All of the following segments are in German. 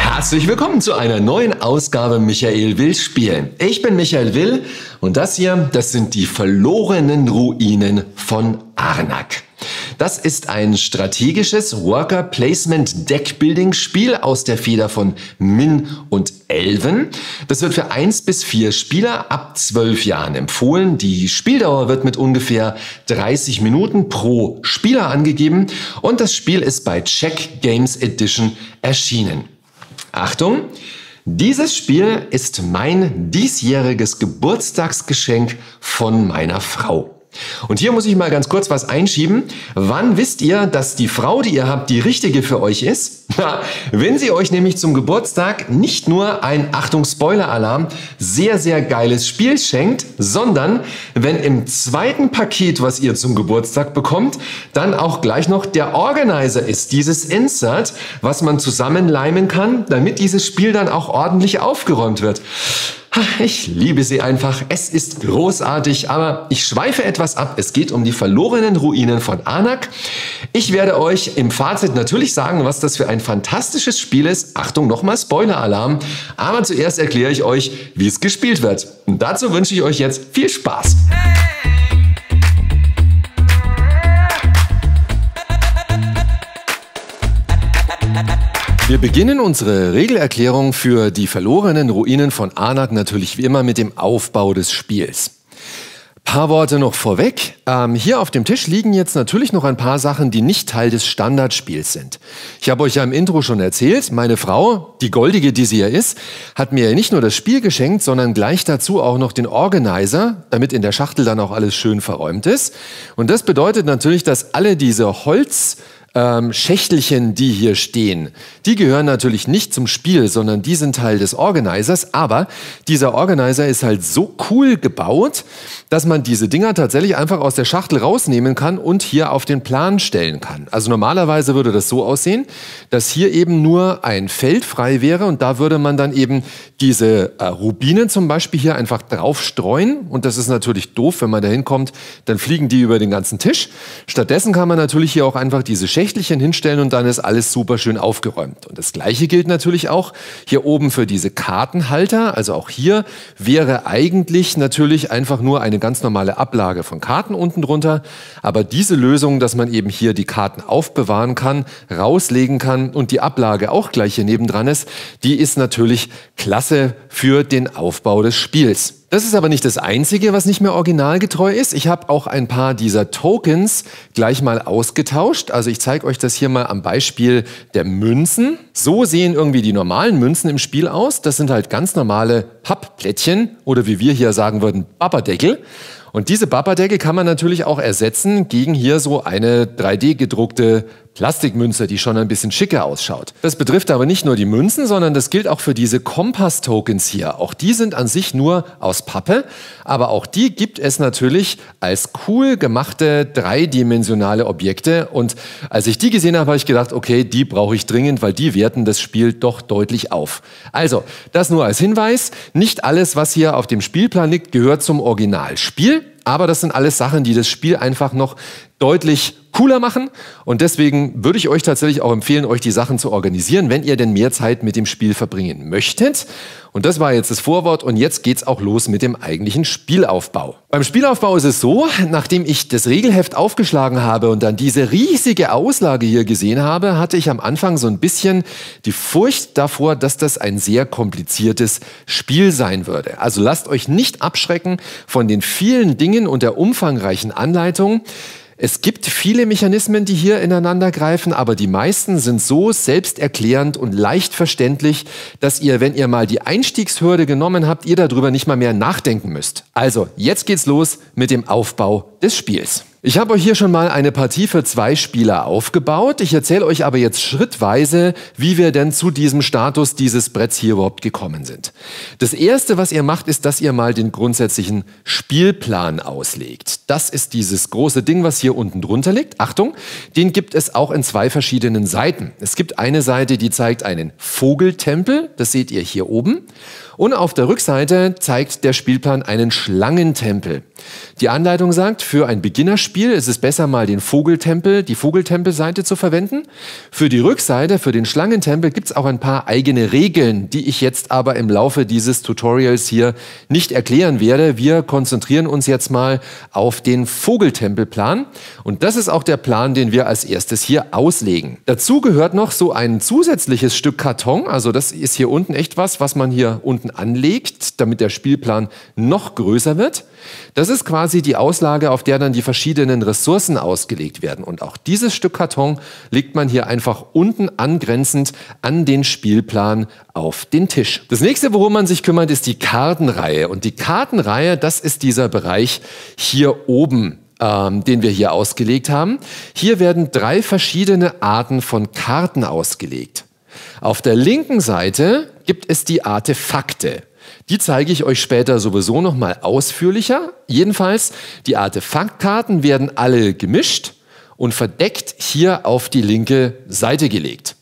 Herzlich willkommen zu einer neuen Ausgabe Michael Will spielen. Ich bin Michael Will und das hier, das sind die verlorenen Ruinen von Arnak. Das ist ein strategisches Worker Placement Deckbuilding Spiel aus der Feder von Min und Elven. Das wird für 1 bis 4 Spieler ab 12 Jahren empfohlen. Die Spieldauer wird mit ungefähr 30 Minuten pro Spieler angegeben und das Spiel ist bei Check Games Edition erschienen. Achtung! Dieses Spiel ist mein diesjähriges Geburtstagsgeschenk von meiner Frau. Und hier muss ich mal ganz kurz was einschieben. Wann wisst ihr, dass die Frau, die ihr habt, die richtige für euch ist? wenn sie euch nämlich zum Geburtstag nicht nur ein Achtung Spoiler-Alarm sehr, sehr geiles Spiel schenkt, sondern wenn im zweiten Paket, was ihr zum Geburtstag bekommt, dann auch gleich noch der Organizer ist, dieses Insert, was man zusammenleimen kann, damit dieses Spiel dann auch ordentlich aufgeräumt wird. Ich liebe sie einfach. Es ist großartig, aber ich schweife etwas ab. Es geht um die verlorenen Ruinen von Anak. Ich werde euch im Fazit natürlich sagen, was das für ein fantastisches Spiel ist. Achtung, nochmal Spoiler-Alarm. Aber zuerst erkläre ich euch, wie es gespielt wird. Und dazu wünsche ich euch jetzt viel Spaß. Hey! Wir beginnen unsere Regelerklärung für die verlorenen Ruinen von Anak natürlich wie immer mit dem Aufbau des Spiels. Paar Worte noch vorweg. Ähm, hier auf dem Tisch liegen jetzt natürlich noch ein paar Sachen, die nicht Teil des Standardspiels sind. Ich habe euch ja im Intro schon erzählt, meine Frau, die Goldige, die sie ja ist, hat mir ja nicht nur das Spiel geschenkt, sondern gleich dazu auch noch den Organizer, damit in der Schachtel dann auch alles schön verräumt ist. Und das bedeutet natürlich, dass alle diese Holz- ähm, Schächtelchen, die hier stehen, die gehören natürlich nicht zum Spiel, sondern die sind Teil des Organizers. Aber dieser Organizer ist halt so cool gebaut, dass man diese Dinger tatsächlich einfach aus der Schachtel rausnehmen kann und hier auf den Plan stellen kann. Also normalerweise würde das so aussehen, dass hier eben nur ein Feld frei wäre und da würde man dann eben diese äh, Rubine zum Beispiel hier einfach drauf streuen. Und das ist natürlich doof, wenn man da hinkommt, dann fliegen die über den ganzen Tisch. Stattdessen kann man natürlich hier auch einfach diese Schächtel Schächtelchen hinstellen und dann ist alles super schön aufgeräumt. Und das gleiche gilt natürlich auch hier oben für diese Kartenhalter. Also auch hier wäre eigentlich natürlich einfach nur eine ganz normale Ablage von Karten unten drunter. Aber diese Lösung, dass man eben hier die Karten aufbewahren kann, rauslegen kann und die Ablage auch gleich hier nebendran ist, die ist natürlich klasse für den Aufbau des Spiels. Das ist aber nicht das Einzige, was nicht mehr originalgetreu ist. Ich habe auch ein paar dieser Tokens gleich mal ausgetauscht. Also ich zeige euch das hier mal am Beispiel der Münzen. So sehen irgendwie die normalen Münzen im Spiel aus. Das sind halt ganz normale Pappplättchen oder wie wir hier sagen würden, Papperdeckel. Und diese Papperdeckel kann man natürlich auch ersetzen gegen hier so eine 3D gedruckte Plastikmünze, die schon ein bisschen schicker ausschaut. Das betrifft aber nicht nur die Münzen, sondern das gilt auch für diese Kompass-Tokens hier. Auch die sind an sich nur aus Pappe, aber auch die gibt es natürlich als cool gemachte dreidimensionale Objekte. Und als ich die gesehen habe, habe ich gedacht, okay, die brauche ich dringend, weil die werten das Spiel doch deutlich auf. Also, das nur als Hinweis. Nicht alles, was hier auf dem Spielplan liegt, gehört zum Originalspiel. Aber das sind alles Sachen, die das Spiel einfach noch deutlich cooler machen. Und deswegen würde ich euch tatsächlich auch empfehlen, euch die Sachen zu organisieren, wenn ihr denn mehr Zeit mit dem Spiel verbringen möchtet. Und das war jetzt das Vorwort und jetzt geht's auch los mit dem eigentlichen Spielaufbau. Beim Spielaufbau ist es so, nachdem ich das Regelheft aufgeschlagen habe und dann diese riesige Auslage hier gesehen habe, hatte ich am Anfang so ein bisschen die Furcht davor, dass das ein sehr kompliziertes Spiel sein würde. Also lasst euch nicht abschrecken von den vielen Dingen und der umfangreichen Anleitung. Es gibt viele Mechanismen, die hier ineinander greifen, aber die meisten sind so selbsterklärend und leicht verständlich, dass ihr, wenn ihr mal die Einstiegshürde genommen habt, ihr darüber nicht mal mehr nachdenken müsst. Also, jetzt geht's los mit dem Aufbau des Spiels. Ich habe euch hier schon mal eine Partie für zwei Spieler aufgebaut. Ich erzähle euch aber jetzt schrittweise, wie wir denn zu diesem Status dieses Bretts hier überhaupt gekommen sind. Das erste, was ihr macht, ist, dass ihr mal den grundsätzlichen Spielplan auslegt. Das ist dieses große Ding, was hier unten drunter liegt. Achtung, den gibt es auch in zwei verschiedenen Seiten. Es gibt eine Seite, die zeigt einen Vogeltempel. Das seht ihr hier oben. Und auf der Rückseite zeigt der Spielplan einen Schlangentempel. Die Anleitung sagt, für ein Beginnerspiel ist es besser, mal den Vogeltempel, die Vogeltempelseite zu verwenden. Für die Rückseite, für den Schlangentempel, gibt es auch ein paar eigene Regeln, die ich jetzt aber im Laufe dieses Tutorials hier nicht erklären werde. Wir konzentrieren uns jetzt mal auf den Vogeltempelplan. Und das ist auch der Plan, den wir als erstes hier auslegen. Dazu gehört noch so ein zusätzliches Stück Karton. Also das ist hier unten echt was, was man hier unten anlegt, damit der Spielplan noch größer wird. Das ist quasi die Auslage, auf der dann die verschiedenen Ressourcen ausgelegt werden. Und auch dieses Stück Karton legt man hier einfach unten angrenzend an den Spielplan auf den Tisch. Das nächste, worum man sich kümmert, ist die Kartenreihe. Und die Kartenreihe, das ist dieser Bereich hier oben ähm, den wir hier ausgelegt haben. Hier werden drei verschiedene Arten von Karten ausgelegt. Auf der linken Seite gibt es die Artefakte. Die zeige ich euch später sowieso nochmal ausführlicher. Jedenfalls, die Artefaktkarten werden alle gemischt und verdeckt hier auf die linke Seite gelegt.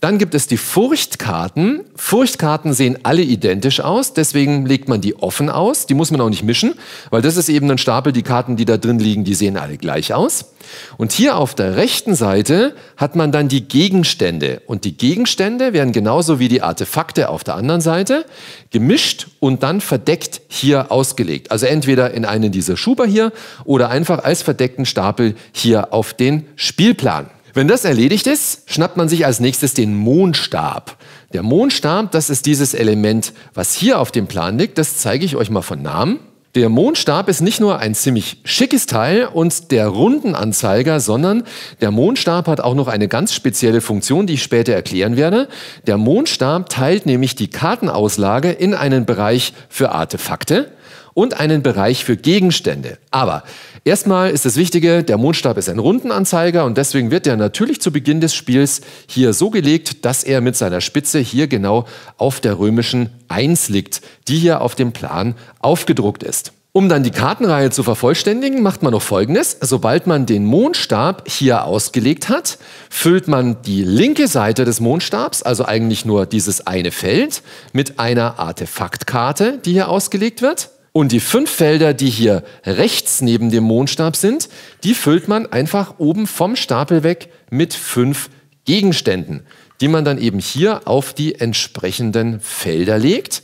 Dann gibt es die Furchtkarten. Furchtkarten sehen alle identisch aus, deswegen legt man die offen aus. Die muss man auch nicht mischen, weil das ist eben ein Stapel, die Karten, die da drin liegen, die sehen alle gleich aus. Und hier auf der rechten Seite hat man dann die Gegenstände. Und die Gegenstände werden genauso wie die Artefakte auf der anderen Seite gemischt und dann verdeckt hier ausgelegt. Also entweder in einen dieser Schuber hier oder einfach als verdeckten Stapel hier auf den Spielplan. Wenn das erledigt ist, schnappt man sich als nächstes den Mondstab. Der Mondstab, das ist dieses Element, was hier auf dem Plan liegt. Das zeige ich euch mal von Namen. Der Mondstab ist nicht nur ein ziemlich schickes Teil und der Rundenanzeiger, sondern der Mondstab hat auch noch eine ganz spezielle Funktion, die ich später erklären werde. Der Mondstab teilt nämlich die Kartenauslage in einen Bereich für Artefakte und einen Bereich für Gegenstände. Aber erstmal ist das Wichtige, der Mondstab ist ein Rundenanzeiger und deswegen wird er natürlich zu Beginn des Spiels hier so gelegt, dass er mit seiner Spitze hier genau auf der römischen 1 liegt, die hier auf dem Plan aufgedruckt ist. Um dann die Kartenreihe zu vervollständigen, macht man noch Folgendes. Sobald man den Mondstab hier ausgelegt hat, füllt man die linke Seite des Mondstabs, also eigentlich nur dieses eine Feld, mit einer Artefaktkarte, die hier ausgelegt wird. Und die fünf Felder, die hier rechts neben dem Mondstab sind, die füllt man einfach oben vom Stapel weg mit fünf Gegenständen, die man dann eben hier auf die entsprechenden Felder legt.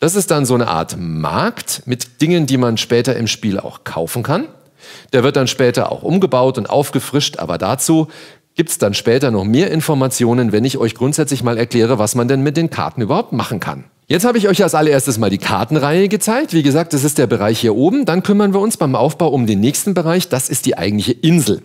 Das ist dann so eine Art Markt mit Dingen, die man später im Spiel auch kaufen kann. Der wird dann später auch umgebaut und aufgefrischt, aber dazu gibt es dann später noch mehr Informationen, wenn ich euch grundsätzlich mal erkläre, was man denn mit den Karten überhaupt machen kann. Jetzt habe ich euch als allererstes mal die Kartenreihe gezeigt. Wie gesagt, das ist der Bereich hier oben. Dann kümmern wir uns beim Aufbau um den nächsten Bereich. Das ist die eigentliche Insel.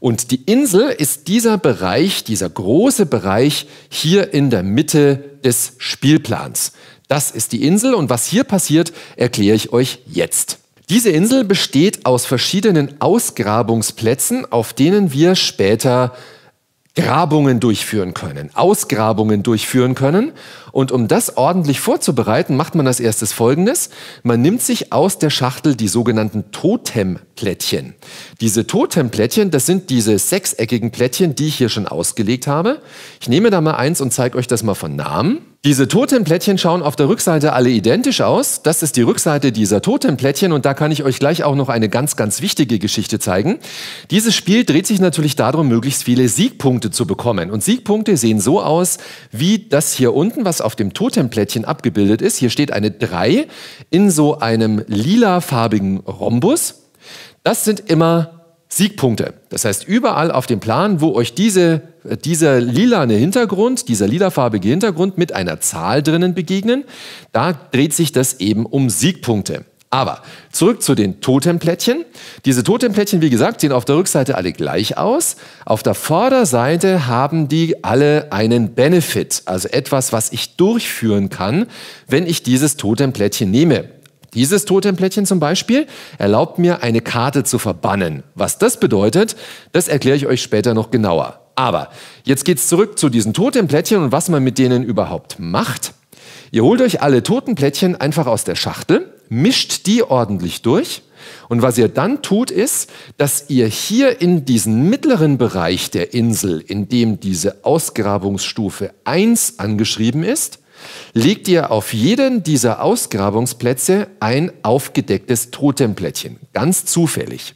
Und die Insel ist dieser Bereich, dieser große Bereich hier in der Mitte des Spielplans. Das ist die Insel und was hier passiert, erkläre ich euch jetzt. Diese Insel besteht aus verschiedenen Ausgrabungsplätzen, auf denen wir später Grabungen durchführen können, Ausgrabungen durchführen können. Und um das ordentlich vorzubereiten, macht man als erstes Folgendes. Man nimmt sich aus der Schachtel die sogenannten Totemplättchen. Diese Totemplättchen, das sind diese sechseckigen Plättchen, die ich hier schon ausgelegt habe. Ich nehme da mal eins und zeige euch das mal von Namen. Diese Totemplättchen schauen auf der Rückseite alle identisch aus. Das ist die Rückseite dieser Totemplättchen und da kann ich euch gleich auch noch eine ganz, ganz wichtige Geschichte zeigen. Dieses Spiel dreht sich natürlich darum, möglichst viele Siegpunkte zu bekommen. Und Siegpunkte sehen so aus, wie das hier unten, was auf dem Totemplättchen abgebildet ist. Hier steht eine 3 in so einem lilafarbigen Rhombus. Das sind immer Siegpunkte. Das heißt, überall auf dem Plan, wo euch diese, äh, dieser lilane Hintergrund, dieser lilafarbige Hintergrund mit einer Zahl drinnen begegnen, da dreht sich das eben um Siegpunkte. Aber zurück zu den Totemplättchen. Diese Totemplättchen, wie gesagt, sehen auf der Rückseite alle gleich aus. Auf der Vorderseite haben die alle einen Benefit, also etwas, was ich durchführen kann, wenn ich dieses Totemplättchen nehme. Dieses Totemplättchen zum Beispiel erlaubt mir, eine Karte zu verbannen. Was das bedeutet, das erkläre ich euch später noch genauer. Aber jetzt geht's zurück zu diesen Totemplättchen und was man mit denen überhaupt macht. Ihr holt euch alle Totenplättchen einfach aus der Schachtel, mischt die ordentlich durch und was ihr dann tut, ist, dass ihr hier in diesen mittleren Bereich der Insel, in dem diese Ausgrabungsstufe 1 angeschrieben ist, legt ihr auf jeden dieser Ausgrabungsplätze ein aufgedecktes Totemplättchen, ganz zufällig.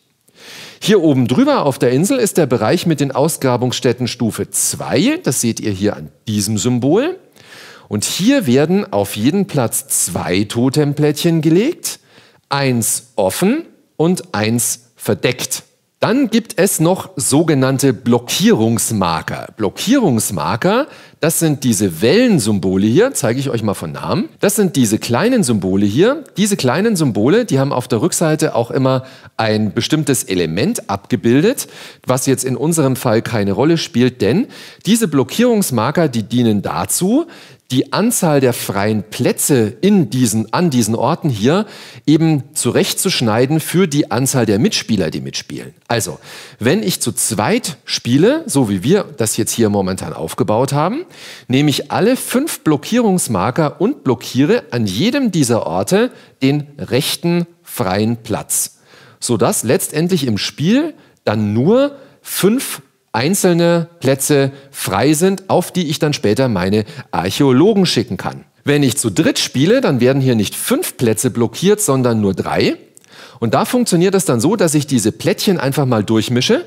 Hier oben drüber auf der Insel ist der Bereich mit den Ausgrabungsstätten Stufe 2, das seht ihr hier an diesem Symbol. Und hier werden auf jeden Platz zwei Totemplättchen gelegt, eins offen und eins verdeckt. Dann gibt es noch sogenannte Blockierungsmarker. Blockierungsmarker das sind diese Wellensymbole hier, zeige ich euch mal von Namen. Das sind diese kleinen Symbole hier. Diese kleinen Symbole, die haben auf der Rückseite auch immer ein bestimmtes Element abgebildet, was jetzt in unserem Fall keine Rolle spielt, denn diese Blockierungsmarker, die dienen dazu, die Anzahl der freien Plätze in diesen, an diesen Orten hier eben zurechtzuschneiden für die Anzahl der Mitspieler, die mitspielen. Also, wenn ich zu zweit spiele, so wie wir das jetzt hier momentan aufgebaut haben, nehme ich alle fünf Blockierungsmarker und blockiere an jedem dieser Orte den rechten freien Platz, sodass letztendlich im Spiel dann nur fünf einzelne Plätze frei sind, auf die ich dann später meine Archäologen schicken kann. Wenn ich zu dritt spiele, dann werden hier nicht fünf Plätze blockiert, sondern nur drei. Und da funktioniert es dann so, dass ich diese Plättchen einfach mal durchmische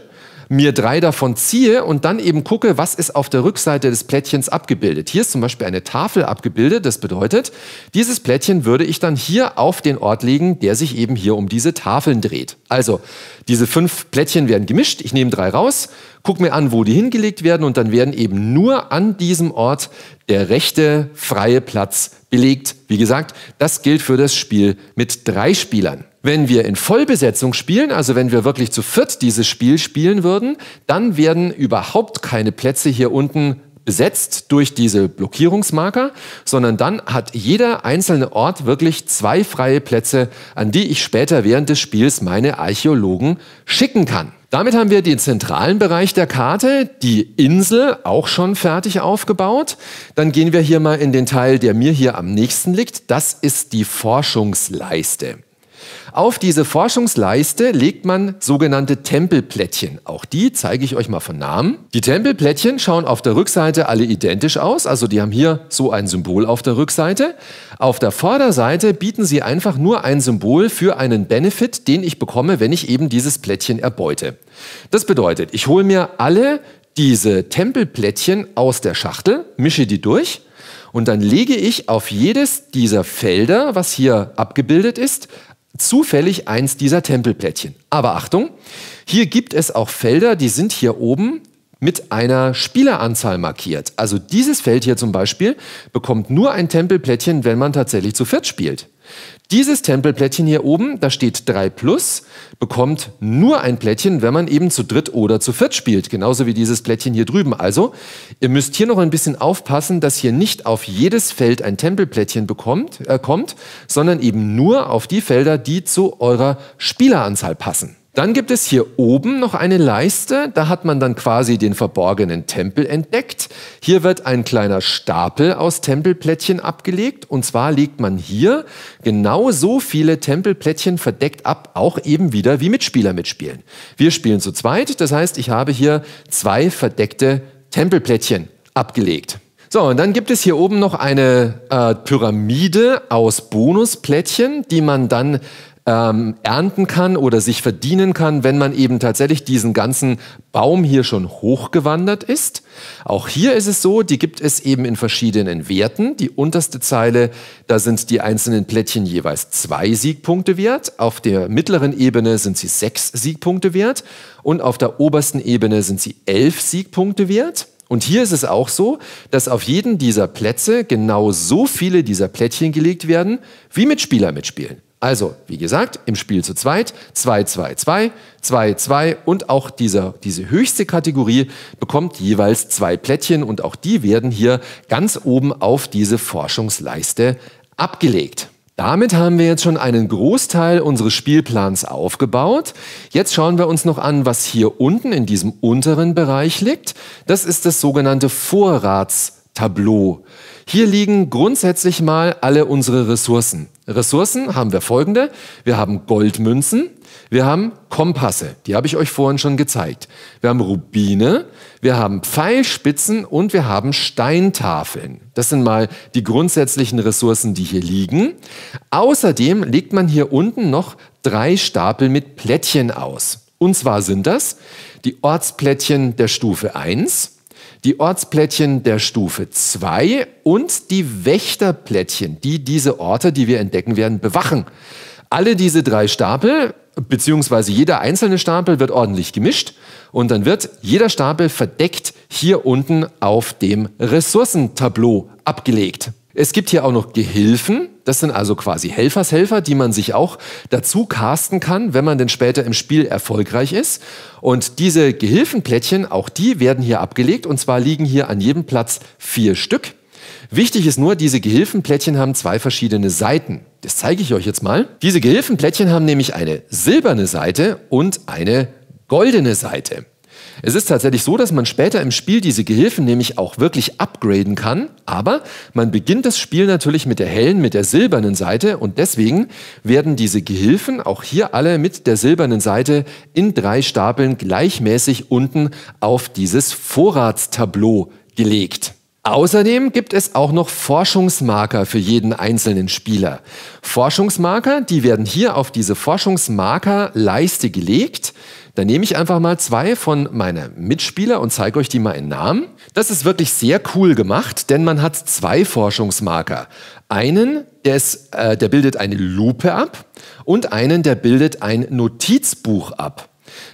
mir drei davon ziehe und dann eben gucke, was ist auf der Rückseite des Plättchens abgebildet. Hier ist zum Beispiel eine Tafel abgebildet. Das bedeutet, dieses Plättchen würde ich dann hier auf den Ort legen, der sich eben hier um diese Tafeln dreht. Also diese fünf Plättchen werden gemischt. Ich nehme drei raus, gucke mir an, wo die hingelegt werden und dann werden eben nur an diesem Ort der rechte freie Platz belegt. Wie gesagt, das gilt für das Spiel mit drei Spielern. Wenn wir in Vollbesetzung spielen, also wenn wir wirklich zu viert dieses Spiel spielen würden, dann werden überhaupt keine Plätze hier unten besetzt durch diese Blockierungsmarker, sondern dann hat jeder einzelne Ort wirklich zwei freie Plätze, an die ich später während des Spiels meine Archäologen schicken kann. Damit haben wir den zentralen Bereich der Karte, die Insel, auch schon fertig aufgebaut. Dann gehen wir hier mal in den Teil, der mir hier am nächsten liegt. Das ist die Forschungsleiste. Auf diese Forschungsleiste legt man sogenannte Tempelplättchen. Auch die zeige ich euch mal von Namen. Die Tempelplättchen schauen auf der Rückseite alle identisch aus, also die haben hier so ein Symbol auf der Rückseite. Auf der Vorderseite bieten sie einfach nur ein Symbol für einen Benefit, den ich bekomme, wenn ich eben dieses Plättchen erbeute. Das bedeutet, ich hole mir alle diese Tempelplättchen aus der Schachtel, mische die durch und dann lege ich auf jedes dieser Felder, was hier abgebildet ist, zufällig eins dieser Tempelplättchen. Aber Achtung, hier gibt es auch Felder, die sind hier oben mit einer Spieleranzahl markiert. Also dieses Feld hier zum Beispiel bekommt nur ein Tempelplättchen, wenn man tatsächlich zu viert spielt. Dieses Tempelplättchen hier oben, da steht 3 plus, bekommt nur ein Plättchen, wenn man eben zu dritt oder zu viert spielt. Genauso wie dieses Plättchen hier drüben. Also, ihr müsst hier noch ein bisschen aufpassen, dass hier nicht auf jedes Feld ein Tempelplättchen bekommt, äh, kommt, sondern eben nur auf die Felder, die zu eurer Spieleranzahl passen. Dann gibt es hier oben noch eine Leiste, da hat man dann quasi den verborgenen Tempel entdeckt. Hier wird ein kleiner Stapel aus Tempelplättchen abgelegt und zwar legt man hier genau so viele Tempelplättchen verdeckt ab, auch eben wieder wie Mitspieler mitspielen. Wir spielen zu zweit, das heißt, ich habe hier zwei verdeckte Tempelplättchen abgelegt. So, und dann gibt es hier oben noch eine äh, Pyramide aus Bonusplättchen, die man dann ähm, ernten kann oder sich verdienen kann, wenn man eben tatsächlich diesen ganzen Baum hier schon hochgewandert ist. Auch hier ist es so, die gibt es eben in verschiedenen Werten. Die unterste Zeile, da sind die einzelnen Plättchen jeweils zwei Siegpunkte wert. Auf der mittleren Ebene sind sie sechs Siegpunkte wert und auf der obersten Ebene sind sie elf Siegpunkte wert. Und hier ist es auch so, dass auf jeden dieser Plätze genau so viele dieser Plättchen gelegt werden, wie Mitspieler mitspielen. Also, wie gesagt, im Spiel zu zweit 2-2-2, 2-2 und auch dieser, diese höchste Kategorie bekommt jeweils zwei Plättchen und auch die werden hier ganz oben auf diese Forschungsleiste abgelegt. Damit haben wir jetzt schon einen Großteil unseres Spielplans aufgebaut. Jetzt schauen wir uns noch an, was hier unten in diesem unteren Bereich liegt. Das ist das sogenannte Vorratstableau. Hier liegen grundsätzlich mal alle unsere Ressourcen. Ressourcen haben wir folgende. Wir haben Goldmünzen, wir haben Kompasse, die habe ich euch vorhin schon gezeigt. Wir haben Rubine, wir haben Pfeilspitzen und wir haben Steintafeln. Das sind mal die grundsätzlichen Ressourcen, die hier liegen. Außerdem legt man hier unten noch drei Stapel mit Plättchen aus. Und zwar sind das die Ortsplättchen der Stufe 1, die Ortsplättchen der Stufe 2 und die Wächterplättchen, die diese Orte, die wir entdecken werden, bewachen. Alle diese drei Stapel, beziehungsweise jeder einzelne Stapel wird ordentlich gemischt und dann wird jeder Stapel verdeckt hier unten auf dem Ressourcentableau abgelegt. Es gibt hier auch noch Gehilfen, das sind also quasi Helfershelfer, die man sich auch dazu casten kann, wenn man denn später im Spiel erfolgreich ist. Und diese Gehilfenplättchen, auch die werden hier abgelegt und zwar liegen hier an jedem Platz vier Stück. Wichtig ist nur, diese Gehilfenplättchen haben zwei verschiedene Seiten. Das zeige ich euch jetzt mal. Diese Gehilfenplättchen haben nämlich eine silberne Seite und eine goldene Seite. Es ist tatsächlich so, dass man später im Spiel diese Gehilfen nämlich auch wirklich upgraden kann, aber man beginnt das Spiel natürlich mit der hellen, mit der silbernen Seite und deswegen werden diese Gehilfen auch hier alle mit der silbernen Seite in drei Stapeln gleichmäßig unten auf dieses Vorratstableau gelegt. Außerdem gibt es auch noch Forschungsmarker für jeden einzelnen Spieler. Forschungsmarker, die werden hier auf diese Forschungsmarkerleiste gelegt dann nehme ich einfach mal zwei von meiner Mitspieler und zeige euch die mal in Namen. Das ist wirklich sehr cool gemacht, denn man hat zwei Forschungsmarker. Einen, der, ist, äh, der bildet eine Lupe ab und einen, der bildet ein Notizbuch ab.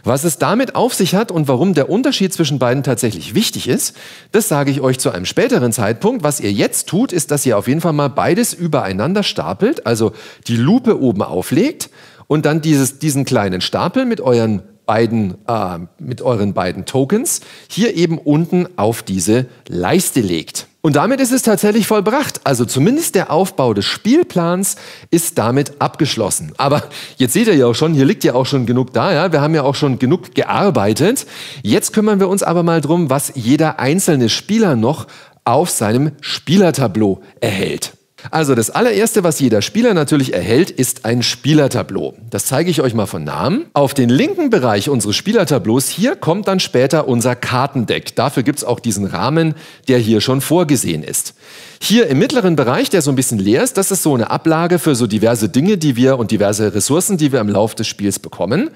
Was es damit auf sich hat und warum der Unterschied zwischen beiden tatsächlich wichtig ist, das sage ich euch zu einem späteren Zeitpunkt. Was ihr jetzt tut, ist, dass ihr auf jeden Fall mal beides übereinander stapelt, also die Lupe oben auflegt und dann dieses, diesen kleinen Stapel mit euren beiden, äh, mit euren beiden Tokens hier eben unten auf diese Leiste legt. Und damit ist es tatsächlich vollbracht. Also zumindest der Aufbau des Spielplans ist damit abgeschlossen. Aber jetzt seht ihr ja auch schon, hier liegt ja auch schon genug da. Ja? Wir haben ja auch schon genug gearbeitet. Jetzt kümmern wir uns aber mal drum, was jeder einzelne Spieler noch auf seinem Spielertableau erhält. Also das allererste, was jeder Spieler natürlich erhält, ist ein Spielertableau. Das zeige ich euch mal von Namen. Auf den linken Bereich unseres Spielertableaus hier kommt dann später unser Kartendeck. Dafür gibt es auch diesen Rahmen, der hier schon vorgesehen ist. Hier im mittleren Bereich, der so ein bisschen leer ist, das ist so eine Ablage für so diverse Dinge, die wir und diverse Ressourcen, die wir im Laufe des Spiels bekommen.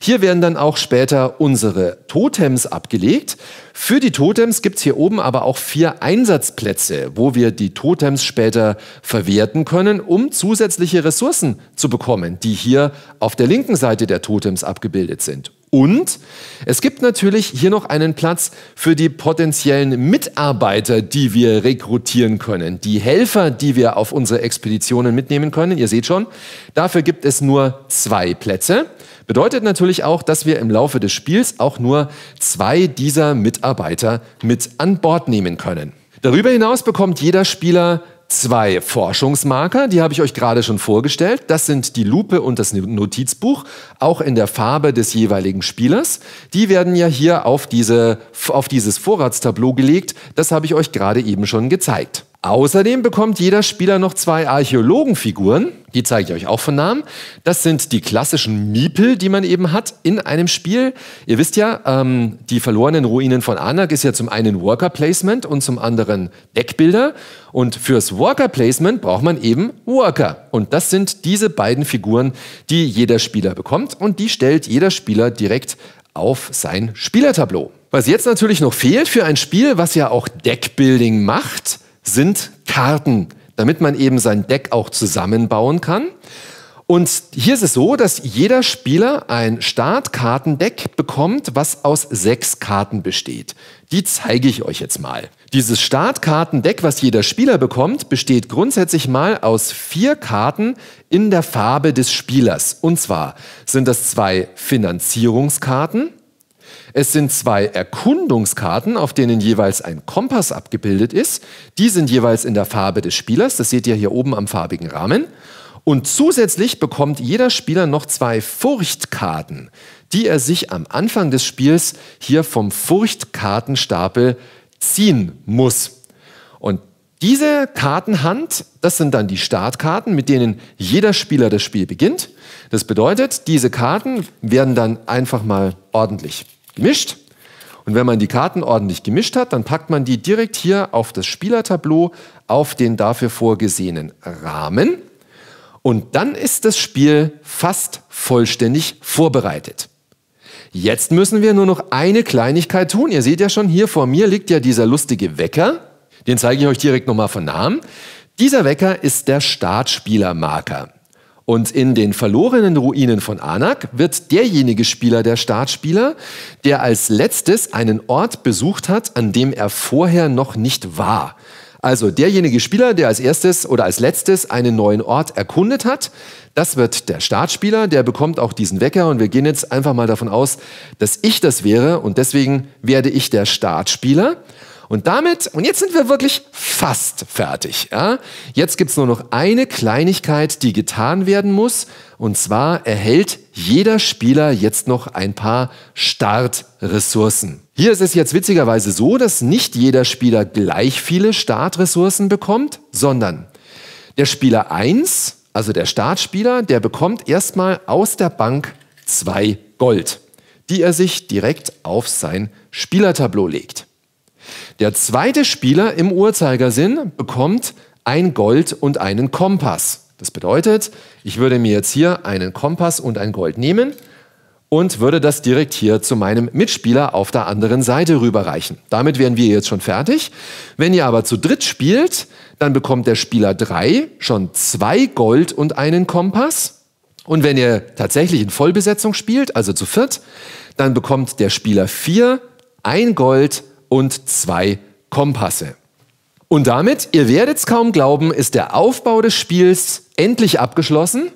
Hier werden dann auch später unsere Totems abgelegt. Für die Totems gibt's hier oben aber auch vier Einsatzplätze, wo wir die Totems später verwerten können, um zusätzliche Ressourcen zu bekommen, die hier auf der linken Seite der Totems abgebildet sind. Und es gibt natürlich hier noch einen Platz für die potenziellen Mitarbeiter, die wir rekrutieren können. Die Helfer, die wir auf unsere Expeditionen mitnehmen können. Ihr seht schon, dafür gibt es nur zwei Plätze. Bedeutet natürlich auch, dass wir im Laufe des Spiels auch nur zwei dieser Mitarbeiter mit an Bord nehmen können. Darüber hinaus bekommt jeder Spieler zwei Forschungsmarker, die habe ich euch gerade schon vorgestellt. Das sind die Lupe und das Notizbuch, auch in der Farbe des jeweiligen Spielers. Die werden ja hier auf, diese, auf dieses Vorratstableau gelegt. Das habe ich euch gerade eben schon gezeigt. Außerdem bekommt jeder Spieler noch zwei Archäologenfiguren, die zeige ich euch auch von Namen. Das sind die klassischen Miepel, die man eben hat in einem Spiel. Ihr wisst ja, ähm, die verlorenen Ruinen von Anak ist ja zum einen Worker Placement und zum anderen Deckbilder. Und fürs Worker Placement braucht man eben Worker. Und das sind diese beiden Figuren, die jeder Spieler bekommt und die stellt jeder Spieler direkt auf sein Spielertableau. Was jetzt natürlich noch fehlt für ein Spiel, was ja auch Deckbuilding macht, sind Karten, damit man eben sein Deck auch zusammenbauen kann. Und hier ist es so, dass jeder Spieler ein Startkartendeck bekommt, was aus sechs Karten besteht. Die zeige ich euch jetzt mal. Dieses Startkartendeck, was jeder Spieler bekommt, besteht grundsätzlich mal aus vier Karten in der Farbe des Spielers. Und zwar sind das zwei Finanzierungskarten, es sind zwei Erkundungskarten, auf denen jeweils ein Kompass abgebildet ist. Die sind jeweils in der Farbe des Spielers. Das seht ihr hier oben am farbigen Rahmen. Und zusätzlich bekommt jeder Spieler noch zwei Furchtkarten, die er sich am Anfang des Spiels hier vom Furchtkartenstapel ziehen muss. Und diese Kartenhand, das sind dann die Startkarten, mit denen jeder Spieler das Spiel beginnt. Das bedeutet, diese Karten werden dann einfach mal ordentlich gemischt. Und wenn man die Karten ordentlich gemischt hat, dann packt man die direkt hier auf das Spielertableau, auf den dafür vorgesehenen Rahmen. Und dann ist das Spiel fast vollständig vorbereitet. Jetzt müssen wir nur noch eine Kleinigkeit tun. Ihr seht ja schon, hier vor mir liegt ja dieser lustige Wecker. Den zeige ich euch direkt nochmal von Namen. Dieser Wecker ist der Startspielermarker. Und in den verlorenen Ruinen von Anak wird derjenige Spieler der Startspieler, der als letztes einen Ort besucht hat, an dem er vorher noch nicht war. Also derjenige Spieler, der als erstes oder als letztes einen neuen Ort erkundet hat, das wird der Startspieler, der bekommt auch diesen Wecker und wir gehen jetzt einfach mal davon aus, dass ich das wäre und deswegen werde ich der Startspieler. Und damit, und jetzt sind wir wirklich fast fertig. Ja? Jetzt es nur noch eine Kleinigkeit, die getan werden muss. Und zwar erhält jeder Spieler jetzt noch ein paar Startressourcen. Hier ist es jetzt witzigerweise so, dass nicht jeder Spieler gleich viele Startressourcen bekommt, sondern der Spieler 1, also der Startspieler, der bekommt erstmal aus der Bank zwei Gold, die er sich direkt auf sein Spielertableau legt. Der zweite Spieler im Uhrzeigersinn bekommt ein Gold und einen Kompass. Das bedeutet, ich würde mir jetzt hier einen Kompass und ein Gold nehmen und würde das direkt hier zu meinem Mitspieler auf der anderen Seite rüberreichen. Damit wären wir jetzt schon fertig. Wenn ihr aber zu dritt spielt, dann bekommt der Spieler 3 schon zwei Gold und einen Kompass. Und wenn ihr tatsächlich in Vollbesetzung spielt, also zu viert, dann bekommt der Spieler 4 ein Gold und und zwei Kompasse. Und damit, ihr werdet es kaum glauben, ist der Aufbau des Spiels endlich abgeschlossen.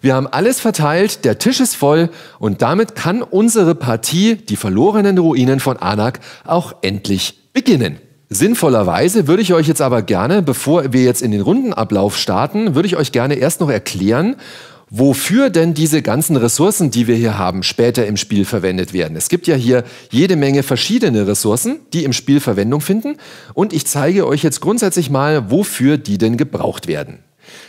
Wir haben alles verteilt, der Tisch ist voll und damit kann unsere Partie, die verlorenen Ruinen von Anak, auch endlich beginnen. Sinnvollerweise würde ich euch jetzt aber gerne, bevor wir jetzt in den Rundenablauf starten, würde ich euch gerne erst noch erklären, wofür denn diese ganzen Ressourcen, die wir hier haben, später im Spiel verwendet werden. Es gibt ja hier jede Menge verschiedene Ressourcen, die im Spiel Verwendung finden und ich zeige euch jetzt grundsätzlich mal, wofür die denn gebraucht werden.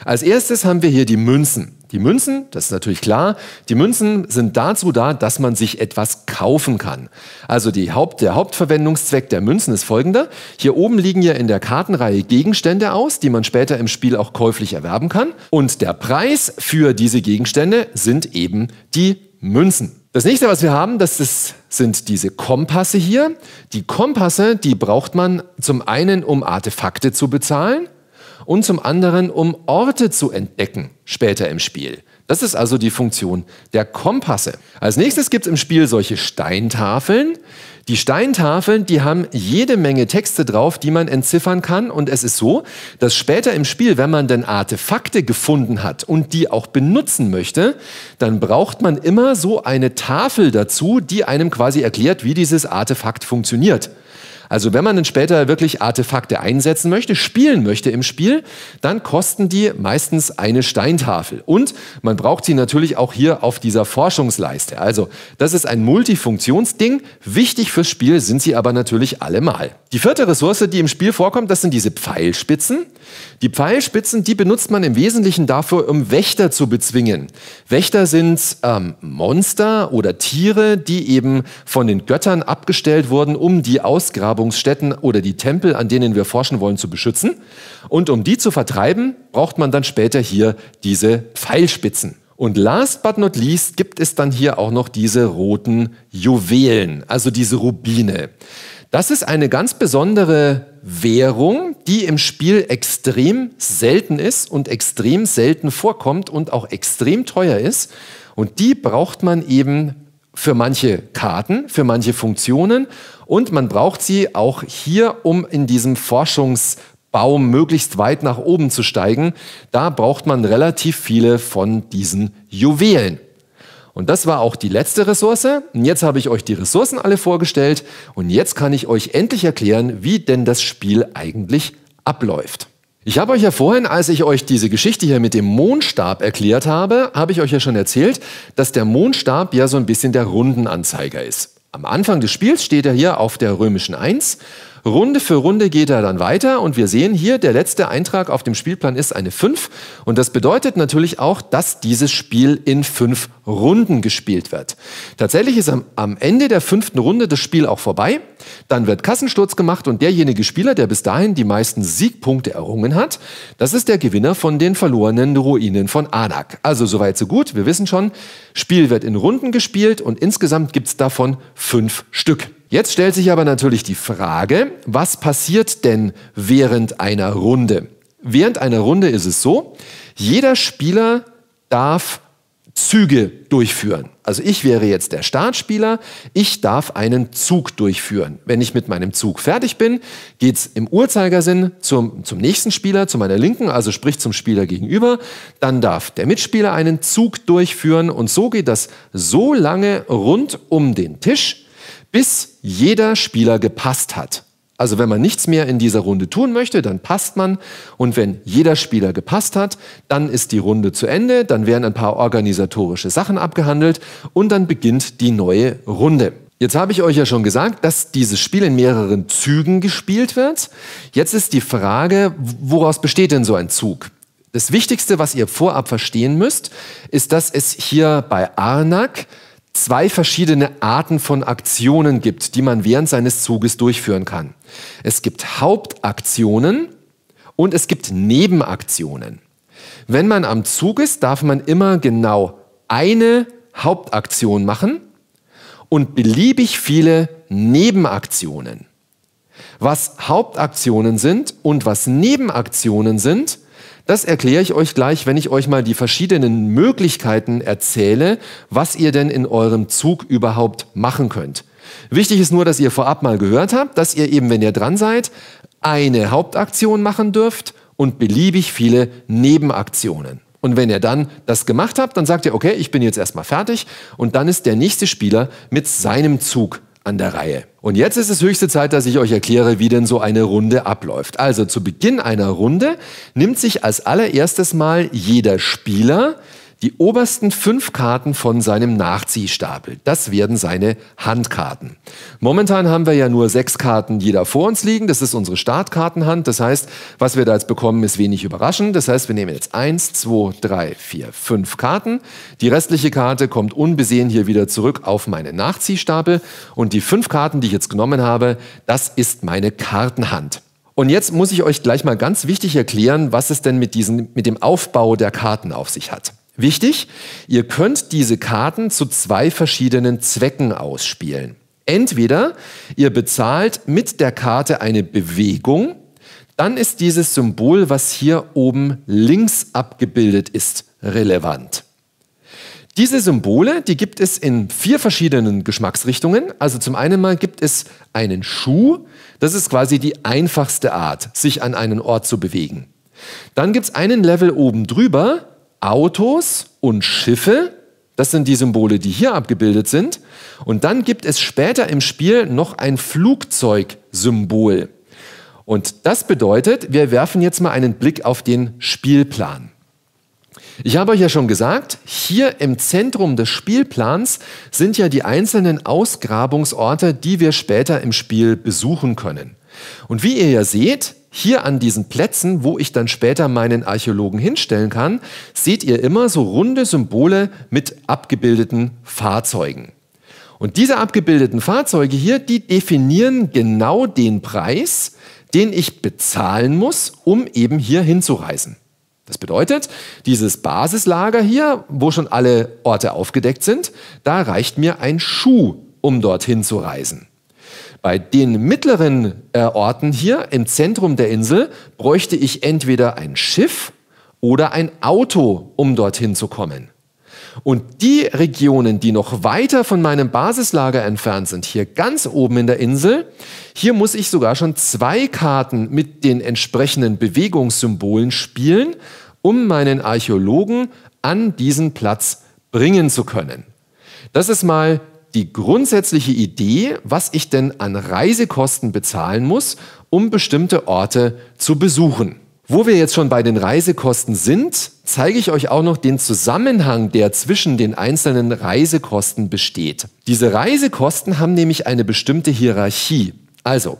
Als erstes haben wir hier die Münzen. Die Münzen, das ist natürlich klar, die Münzen sind dazu da, dass man sich etwas kaufen kann. Also Haupt, der Hauptverwendungszweck der Münzen ist folgender. Hier oben liegen ja in der Kartenreihe Gegenstände aus, die man später im Spiel auch käuflich erwerben kann. Und der Preis für diese Gegenstände sind eben die Münzen. Das nächste, was wir haben, das ist, sind diese Kompasse hier. Die Kompasse, die braucht man zum einen, um Artefakte zu bezahlen und zum anderen, um Orte zu entdecken später im Spiel. Das ist also die Funktion der Kompasse. Als nächstes gibt es im Spiel solche Steintafeln. Die Steintafeln, die haben jede Menge Texte drauf, die man entziffern kann. Und es ist so, dass später im Spiel, wenn man denn Artefakte gefunden hat und die auch benutzen möchte, dann braucht man immer so eine Tafel dazu, die einem quasi erklärt, wie dieses Artefakt funktioniert. Also wenn man dann später wirklich Artefakte einsetzen möchte, spielen möchte im Spiel, dann kosten die meistens eine Steintafel. Und man braucht sie natürlich auch hier auf dieser Forschungsleiste. Also das ist ein Multifunktionsding. Wichtig fürs Spiel sind sie aber natürlich allemal. Die vierte Ressource, die im Spiel vorkommt, das sind diese Pfeilspitzen. Die Pfeilspitzen, die benutzt man im Wesentlichen dafür, um Wächter zu bezwingen. Wächter sind ähm, Monster oder Tiere, die eben von den Göttern abgestellt wurden, um die Ausgrabung Ausgrabungsstätten oder die Tempel, an denen wir forschen wollen, zu beschützen. Und um die zu vertreiben, braucht man dann später hier diese Pfeilspitzen. Und last but not least gibt es dann hier auch noch diese roten Juwelen, also diese Rubine. Das ist eine ganz besondere Währung, die im Spiel extrem selten ist und extrem selten vorkommt und auch extrem teuer ist. Und die braucht man eben für manche Karten, für manche Funktionen und man braucht sie auch hier, um in diesem Forschungsbaum möglichst weit nach oben zu steigen. Da braucht man relativ viele von diesen Juwelen. Und das war auch die letzte Ressource. Und jetzt habe ich euch die Ressourcen alle vorgestellt. Und jetzt kann ich euch endlich erklären, wie denn das Spiel eigentlich abläuft. Ich habe euch ja vorhin, als ich euch diese Geschichte hier mit dem Mondstab erklärt habe, habe ich euch ja schon erzählt, dass der Mondstab ja so ein bisschen der Rundenanzeiger ist am Anfang des Spiels steht er hier auf der römischen 1 Runde für Runde geht er dann weiter und wir sehen hier, der letzte Eintrag auf dem Spielplan ist eine 5 und das bedeutet natürlich auch, dass dieses Spiel in 5 Runden gespielt wird. Tatsächlich ist am, am Ende der fünften Runde das Spiel auch vorbei, dann wird Kassensturz gemacht und derjenige Spieler, der bis dahin die meisten Siegpunkte errungen hat, das ist der Gewinner von den verlorenen Ruinen von Anak. Also soweit so gut, wir wissen schon, Spiel wird in Runden gespielt und insgesamt gibt es davon 5 Stück. Jetzt stellt sich aber natürlich die Frage, was passiert denn während einer Runde? Während einer Runde ist es so, jeder Spieler darf Züge durchführen. Also ich wäre jetzt der Startspieler, ich darf einen Zug durchführen. Wenn ich mit meinem Zug fertig bin, geht es im Uhrzeigersinn zum, zum nächsten Spieler, zu meiner Linken, also sprich zum Spieler gegenüber. Dann darf der Mitspieler einen Zug durchführen und so geht das so lange rund um den Tisch, bis jeder Spieler gepasst hat. Also wenn man nichts mehr in dieser Runde tun möchte, dann passt man. Und wenn jeder Spieler gepasst hat, dann ist die Runde zu Ende, dann werden ein paar organisatorische Sachen abgehandelt und dann beginnt die neue Runde. Jetzt habe ich euch ja schon gesagt, dass dieses Spiel in mehreren Zügen gespielt wird. Jetzt ist die Frage, woraus besteht denn so ein Zug? Das Wichtigste, was ihr vorab verstehen müsst, ist, dass es hier bei Arnak zwei verschiedene Arten von Aktionen gibt, die man während seines Zuges durchführen kann. Es gibt Hauptaktionen und es gibt Nebenaktionen. Wenn man am Zug ist, darf man immer genau eine Hauptaktion machen und beliebig viele Nebenaktionen. Was Hauptaktionen sind und was Nebenaktionen sind, das erkläre ich euch gleich, wenn ich euch mal die verschiedenen Möglichkeiten erzähle, was ihr denn in eurem Zug überhaupt machen könnt. Wichtig ist nur, dass ihr vorab mal gehört habt, dass ihr eben, wenn ihr dran seid, eine Hauptaktion machen dürft und beliebig viele Nebenaktionen. Und wenn ihr dann das gemacht habt, dann sagt ihr, okay, ich bin jetzt erstmal fertig und dann ist der nächste Spieler mit seinem Zug an der Reihe. Und jetzt ist es höchste Zeit, dass ich euch erkläre, wie denn so eine Runde abläuft. Also zu Beginn einer Runde nimmt sich als allererstes mal jeder Spieler die obersten fünf Karten von seinem Nachziehstapel, das werden seine Handkarten. Momentan haben wir ja nur sechs Karten jeder vor uns liegen. Das ist unsere Startkartenhand. Das heißt, was wir da jetzt bekommen, ist wenig überraschend. Das heißt, wir nehmen jetzt eins, zwei, drei, vier, fünf Karten. Die restliche Karte kommt unbesehen hier wieder zurück auf meinen Nachziehstapel. Und die fünf Karten, die ich jetzt genommen habe, das ist meine Kartenhand. Und jetzt muss ich euch gleich mal ganz wichtig erklären, was es denn mit, diesen, mit dem Aufbau der Karten auf sich hat. Wichtig, ihr könnt diese Karten zu zwei verschiedenen Zwecken ausspielen. Entweder ihr bezahlt mit der Karte eine Bewegung, dann ist dieses Symbol, was hier oben links abgebildet ist, relevant. Diese Symbole, die gibt es in vier verschiedenen Geschmacksrichtungen. Also zum einen mal gibt es einen Schuh, das ist quasi die einfachste Art, sich an einen Ort zu bewegen. Dann gibt es einen Level oben drüber, Autos und Schiffe. Das sind die Symbole, die hier abgebildet sind. Und dann gibt es später im Spiel noch ein Flugzeugsymbol. Und das bedeutet, wir werfen jetzt mal einen Blick auf den Spielplan. Ich habe euch ja schon gesagt, hier im Zentrum des Spielplans sind ja die einzelnen Ausgrabungsorte, die wir später im Spiel besuchen können. Und wie ihr ja seht, hier an diesen Plätzen, wo ich dann später meinen Archäologen hinstellen kann, seht ihr immer so runde Symbole mit abgebildeten Fahrzeugen. Und diese abgebildeten Fahrzeuge hier, die definieren genau den Preis, den ich bezahlen muss, um eben hier hinzureisen. Das bedeutet, dieses Basislager hier, wo schon alle Orte aufgedeckt sind, da reicht mir ein Schuh, um dorthin zu reisen. Bei den mittleren äh, Orten hier im Zentrum der Insel bräuchte ich entweder ein Schiff oder ein Auto, um dorthin zu kommen. Und die Regionen, die noch weiter von meinem Basislager entfernt sind, hier ganz oben in der Insel, hier muss ich sogar schon zwei Karten mit den entsprechenden Bewegungssymbolen spielen, um meinen Archäologen an diesen Platz bringen zu können. Das ist mal die grundsätzliche Idee, was ich denn an Reisekosten bezahlen muss, um bestimmte Orte zu besuchen. Wo wir jetzt schon bei den Reisekosten sind, zeige ich euch auch noch den Zusammenhang, der zwischen den einzelnen Reisekosten besteht. Diese Reisekosten haben nämlich eine bestimmte Hierarchie. Also,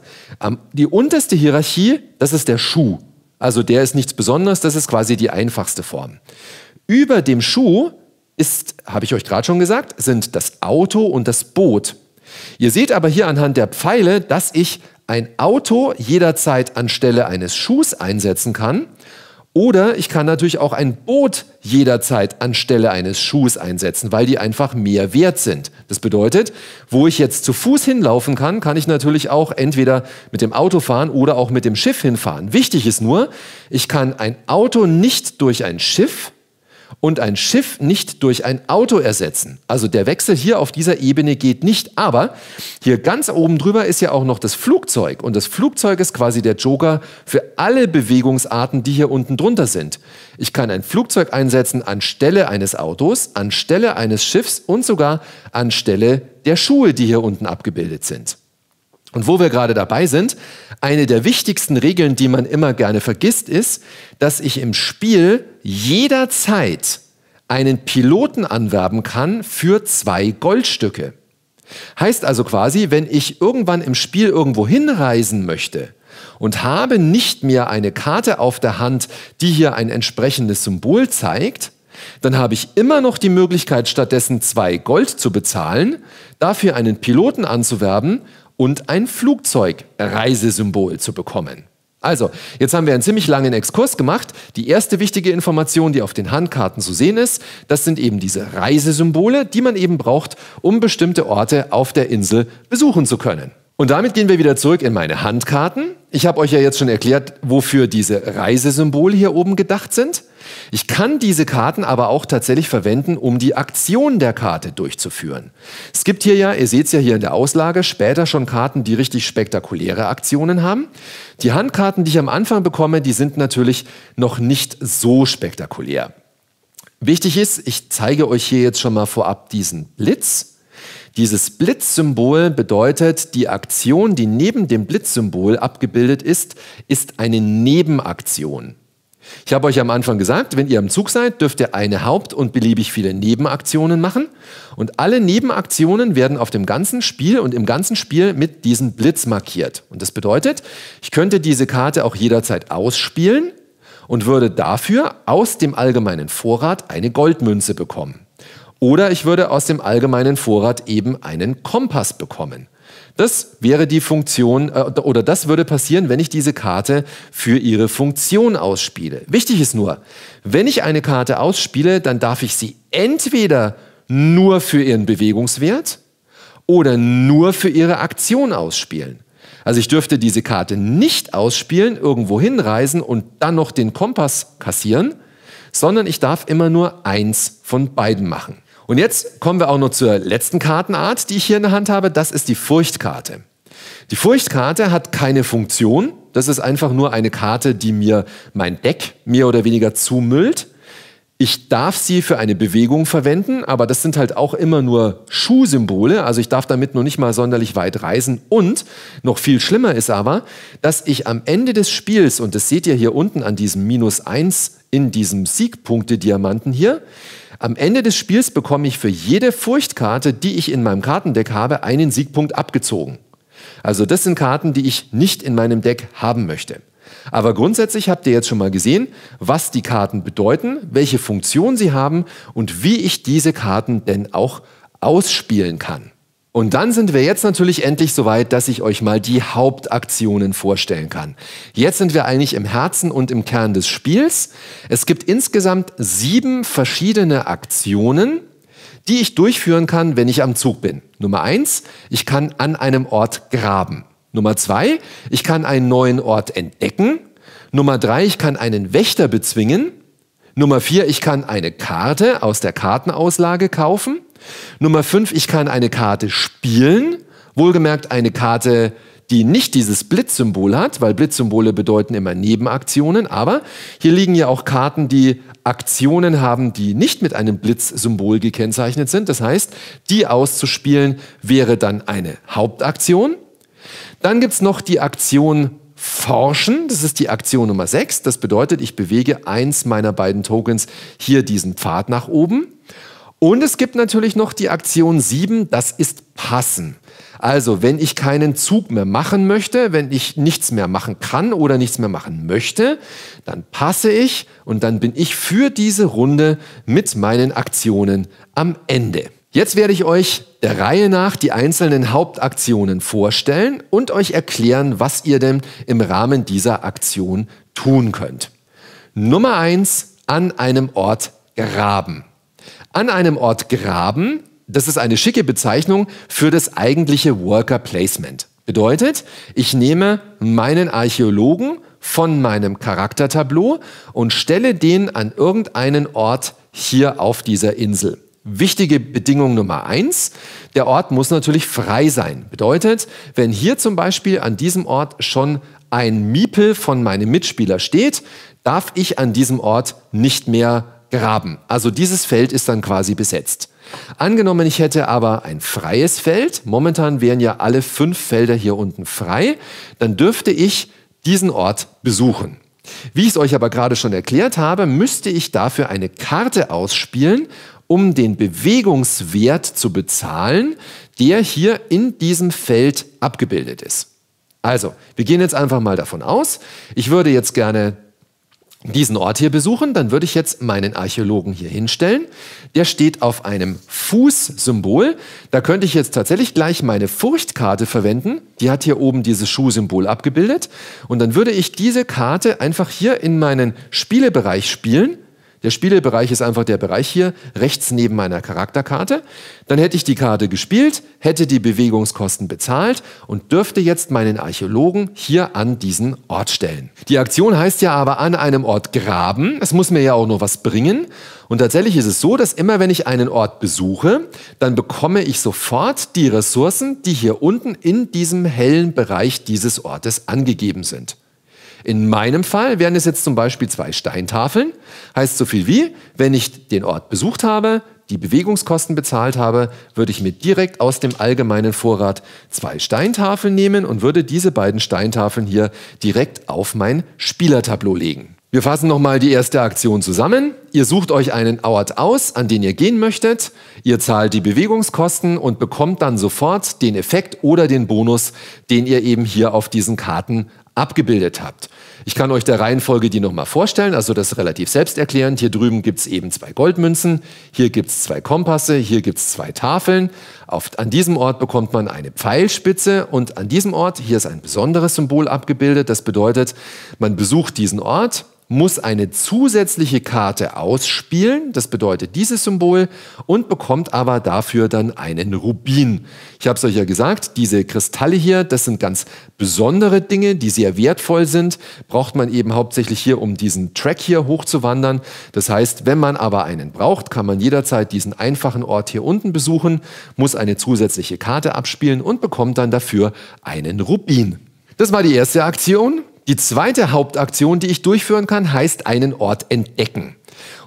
die unterste Hierarchie, das ist der Schuh. Also der ist nichts Besonderes, das ist quasi die einfachste Form. Über dem Schuh ist, habe ich euch gerade schon gesagt, sind das Auto und das Boot. Ihr seht aber hier anhand der Pfeile, dass ich ein Auto jederzeit anstelle eines Schuhs einsetzen kann. Oder ich kann natürlich auch ein Boot jederzeit anstelle eines Schuhs einsetzen, weil die einfach mehr wert sind. Das bedeutet, wo ich jetzt zu Fuß hinlaufen kann, kann ich natürlich auch entweder mit dem Auto fahren oder auch mit dem Schiff hinfahren. Wichtig ist nur, ich kann ein Auto nicht durch ein Schiff und ein Schiff nicht durch ein Auto ersetzen. Also der Wechsel hier auf dieser Ebene geht nicht. Aber hier ganz oben drüber ist ja auch noch das Flugzeug. Und das Flugzeug ist quasi der Joker für alle Bewegungsarten, die hier unten drunter sind. Ich kann ein Flugzeug einsetzen anstelle eines Autos, anstelle eines Schiffs und sogar anstelle der Schuhe, die hier unten abgebildet sind. Und wo wir gerade dabei sind, eine der wichtigsten Regeln, die man immer gerne vergisst, ist, dass ich im Spiel jederzeit einen Piloten anwerben kann für zwei Goldstücke. Heißt also quasi, wenn ich irgendwann im Spiel irgendwo hinreisen möchte und habe nicht mehr eine Karte auf der Hand, die hier ein entsprechendes Symbol zeigt, dann habe ich immer noch die Möglichkeit, stattdessen zwei Gold zu bezahlen, dafür einen Piloten anzuwerben und ein Flugzeugreisesymbol zu bekommen. Also, jetzt haben wir einen ziemlich langen Exkurs gemacht. Die erste wichtige Information, die auf den Handkarten zu sehen ist, das sind eben diese Reisesymbole, die man eben braucht, um bestimmte Orte auf der Insel besuchen zu können. Und damit gehen wir wieder zurück in meine Handkarten. Ich habe euch ja jetzt schon erklärt, wofür diese Reisesymbole hier oben gedacht sind. Ich kann diese Karten aber auch tatsächlich verwenden, um die Aktion der Karte durchzuführen. Es gibt hier ja, ihr seht es ja hier in der Auslage, später schon Karten, die richtig spektakuläre Aktionen haben. Die Handkarten, die ich am Anfang bekomme, die sind natürlich noch nicht so spektakulär. Wichtig ist, ich zeige euch hier jetzt schon mal vorab diesen Blitz. Dieses Blitzsymbol bedeutet, die Aktion, die neben dem Blitzsymbol abgebildet ist, ist eine Nebenaktion. Ich habe euch am Anfang gesagt, wenn ihr im Zug seid, dürft ihr eine Haupt- und beliebig viele Nebenaktionen machen. Und alle Nebenaktionen werden auf dem ganzen Spiel und im ganzen Spiel mit diesem Blitz markiert. Und das bedeutet, ich könnte diese Karte auch jederzeit ausspielen und würde dafür aus dem allgemeinen Vorrat eine Goldmünze bekommen. Oder ich würde aus dem allgemeinen Vorrat eben einen Kompass bekommen. Das wäre die Funktion äh, oder das würde passieren, wenn ich diese Karte für ihre Funktion ausspiele. Wichtig ist nur, wenn ich eine Karte ausspiele, dann darf ich sie entweder nur für ihren Bewegungswert oder nur für ihre Aktion ausspielen. Also ich dürfte diese Karte nicht ausspielen, irgendwo hinreisen und dann noch den Kompass kassieren, sondern ich darf immer nur eins von beiden machen. Und jetzt kommen wir auch noch zur letzten Kartenart, die ich hier in der Hand habe. Das ist die Furchtkarte. Die Furchtkarte hat keine Funktion. Das ist einfach nur eine Karte, die mir mein Deck mehr oder weniger zumüllt. Ich darf sie für eine Bewegung verwenden, aber das sind halt auch immer nur Schuhsymbole, also ich darf damit noch nicht mal sonderlich weit reisen. Und noch viel schlimmer ist aber, dass ich am Ende des Spiels, und das seht ihr hier unten an diesem Minus 1 in diesem Siegpunkte-Diamanten hier, am Ende des Spiels bekomme ich für jede Furchtkarte, die ich in meinem Kartendeck habe, einen Siegpunkt abgezogen. Also das sind Karten, die ich nicht in meinem Deck haben möchte. Aber grundsätzlich habt ihr jetzt schon mal gesehen, was die Karten bedeuten, welche Funktion sie haben und wie ich diese Karten denn auch ausspielen kann. Und dann sind wir jetzt natürlich endlich soweit, dass ich euch mal die Hauptaktionen vorstellen kann. Jetzt sind wir eigentlich im Herzen und im Kern des Spiels. Es gibt insgesamt sieben verschiedene Aktionen, die ich durchführen kann, wenn ich am Zug bin. Nummer eins, ich kann an einem Ort graben. Nummer zwei, ich kann einen neuen Ort entdecken. Nummer drei, ich kann einen Wächter bezwingen. Nummer vier, ich kann eine Karte aus der Kartenauslage kaufen. Nummer fünf, ich kann eine Karte spielen. Wohlgemerkt eine Karte, die nicht dieses Blitzsymbol hat, weil Blitzsymbole bedeuten immer Nebenaktionen, aber hier liegen ja auch Karten, die Aktionen haben, die nicht mit einem Blitzsymbol gekennzeichnet sind. Das heißt, die auszuspielen wäre dann eine Hauptaktion. Dann gibt es noch die Aktion Forschen, das ist die Aktion Nummer 6. Das bedeutet, ich bewege eins meiner beiden Tokens hier diesen Pfad nach oben. Und es gibt natürlich noch die Aktion 7, das ist passen. Also, wenn ich keinen Zug mehr machen möchte, wenn ich nichts mehr machen kann oder nichts mehr machen möchte, dann passe ich und dann bin ich für diese Runde mit meinen Aktionen am Ende. Jetzt werde ich euch der Reihe nach die einzelnen Hauptaktionen vorstellen und euch erklären, was ihr denn im Rahmen dieser Aktion tun könnt. Nummer eins: An einem Ort graben an einem Ort graben. Das ist eine schicke Bezeichnung für das eigentliche Worker Placement. Bedeutet, ich nehme meinen Archäologen von meinem Charaktertableau und stelle den an irgendeinen Ort hier auf dieser Insel. Wichtige Bedingung Nummer eins, der Ort muss natürlich frei sein. Bedeutet, wenn hier zum Beispiel an diesem Ort schon ein Miepel von meinem Mitspieler steht, darf ich an diesem Ort nicht mehr graben. Also dieses Feld ist dann quasi besetzt. Angenommen, ich hätte aber ein freies Feld, momentan wären ja alle fünf Felder hier unten frei, dann dürfte ich diesen Ort besuchen. Wie ich es euch aber gerade schon erklärt habe, müsste ich dafür eine Karte ausspielen, um den Bewegungswert zu bezahlen, der hier in diesem Feld abgebildet ist. Also, wir gehen jetzt einfach mal davon aus, ich würde jetzt gerne diesen Ort hier besuchen, dann würde ich jetzt meinen Archäologen hier hinstellen. Der steht auf einem Fußsymbol. Da könnte ich jetzt tatsächlich gleich meine Furchtkarte verwenden. Die hat hier oben dieses Schuhsymbol abgebildet. Und dann würde ich diese Karte einfach hier in meinen Spielebereich spielen der Spielebereich ist einfach der Bereich hier rechts neben meiner Charakterkarte. Dann hätte ich die Karte gespielt, hätte die Bewegungskosten bezahlt und dürfte jetzt meinen Archäologen hier an diesen Ort stellen. Die Aktion heißt ja aber an einem Ort graben. Es muss mir ja auch noch was bringen. Und tatsächlich ist es so, dass immer wenn ich einen Ort besuche, dann bekomme ich sofort die Ressourcen, die hier unten in diesem hellen Bereich dieses Ortes angegeben sind. In meinem Fall wären es jetzt zum Beispiel zwei Steintafeln. Heißt so viel wie, wenn ich den Ort besucht habe, die Bewegungskosten bezahlt habe, würde ich mir direkt aus dem allgemeinen Vorrat zwei Steintafeln nehmen und würde diese beiden Steintafeln hier direkt auf mein Spielertableau legen. Wir fassen nochmal die erste Aktion zusammen. Ihr sucht euch einen Ort aus, an den ihr gehen möchtet. Ihr zahlt die Bewegungskosten und bekommt dann sofort den Effekt oder den Bonus, den ihr eben hier auf diesen Karten abgebildet habt. Ich kann euch der Reihenfolge die nochmal vorstellen, also das ist relativ selbsterklärend. Hier drüben gibt es eben zwei Goldmünzen, hier gibt es zwei Kompasse, hier gibt es zwei Tafeln. Auf, an diesem Ort bekommt man eine Pfeilspitze und an diesem Ort, hier ist ein besonderes Symbol abgebildet, das bedeutet, man besucht diesen Ort, muss eine zusätzliche Karte ausspielen, das bedeutet dieses Symbol, und bekommt aber dafür dann einen Rubin. Ich habe es euch ja gesagt, diese Kristalle hier, das sind ganz besondere Dinge, die sehr wertvoll sind, braucht man eben hauptsächlich hier, um diesen Track hier hochzuwandern. Das heißt, wenn man aber einen braucht, kann man jederzeit diesen einfachen Ort hier unten besuchen, muss eine zusätzliche Karte abspielen und bekommt dann dafür einen Rubin. Das war die erste Aktion. Die zweite Hauptaktion, die ich durchführen kann, heißt einen Ort entdecken.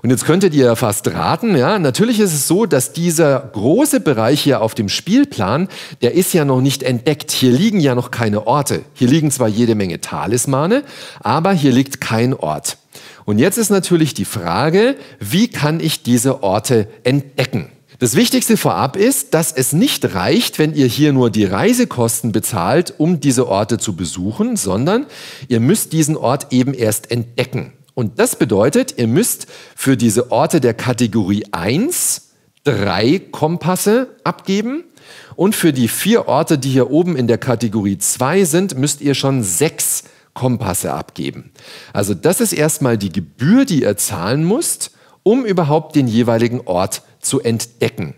Und jetzt könntet ihr fast raten, ja, natürlich ist es so, dass dieser große Bereich hier auf dem Spielplan, der ist ja noch nicht entdeckt. Hier liegen ja noch keine Orte. Hier liegen zwar jede Menge Talismane, aber hier liegt kein Ort. Und jetzt ist natürlich die Frage, wie kann ich diese Orte entdecken? Das Wichtigste vorab ist, dass es nicht reicht, wenn ihr hier nur die Reisekosten bezahlt, um diese Orte zu besuchen, sondern ihr müsst diesen Ort eben erst entdecken. Und das bedeutet, ihr müsst für diese Orte der Kategorie 1 drei Kompasse abgeben und für die vier Orte, die hier oben in der Kategorie 2 sind, müsst ihr schon sechs Kompasse abgeben. Also das ist erstmal die Gebühr, die ihr zahlen müsst, um überhaupt den jeweiligen Ort zu entdecken.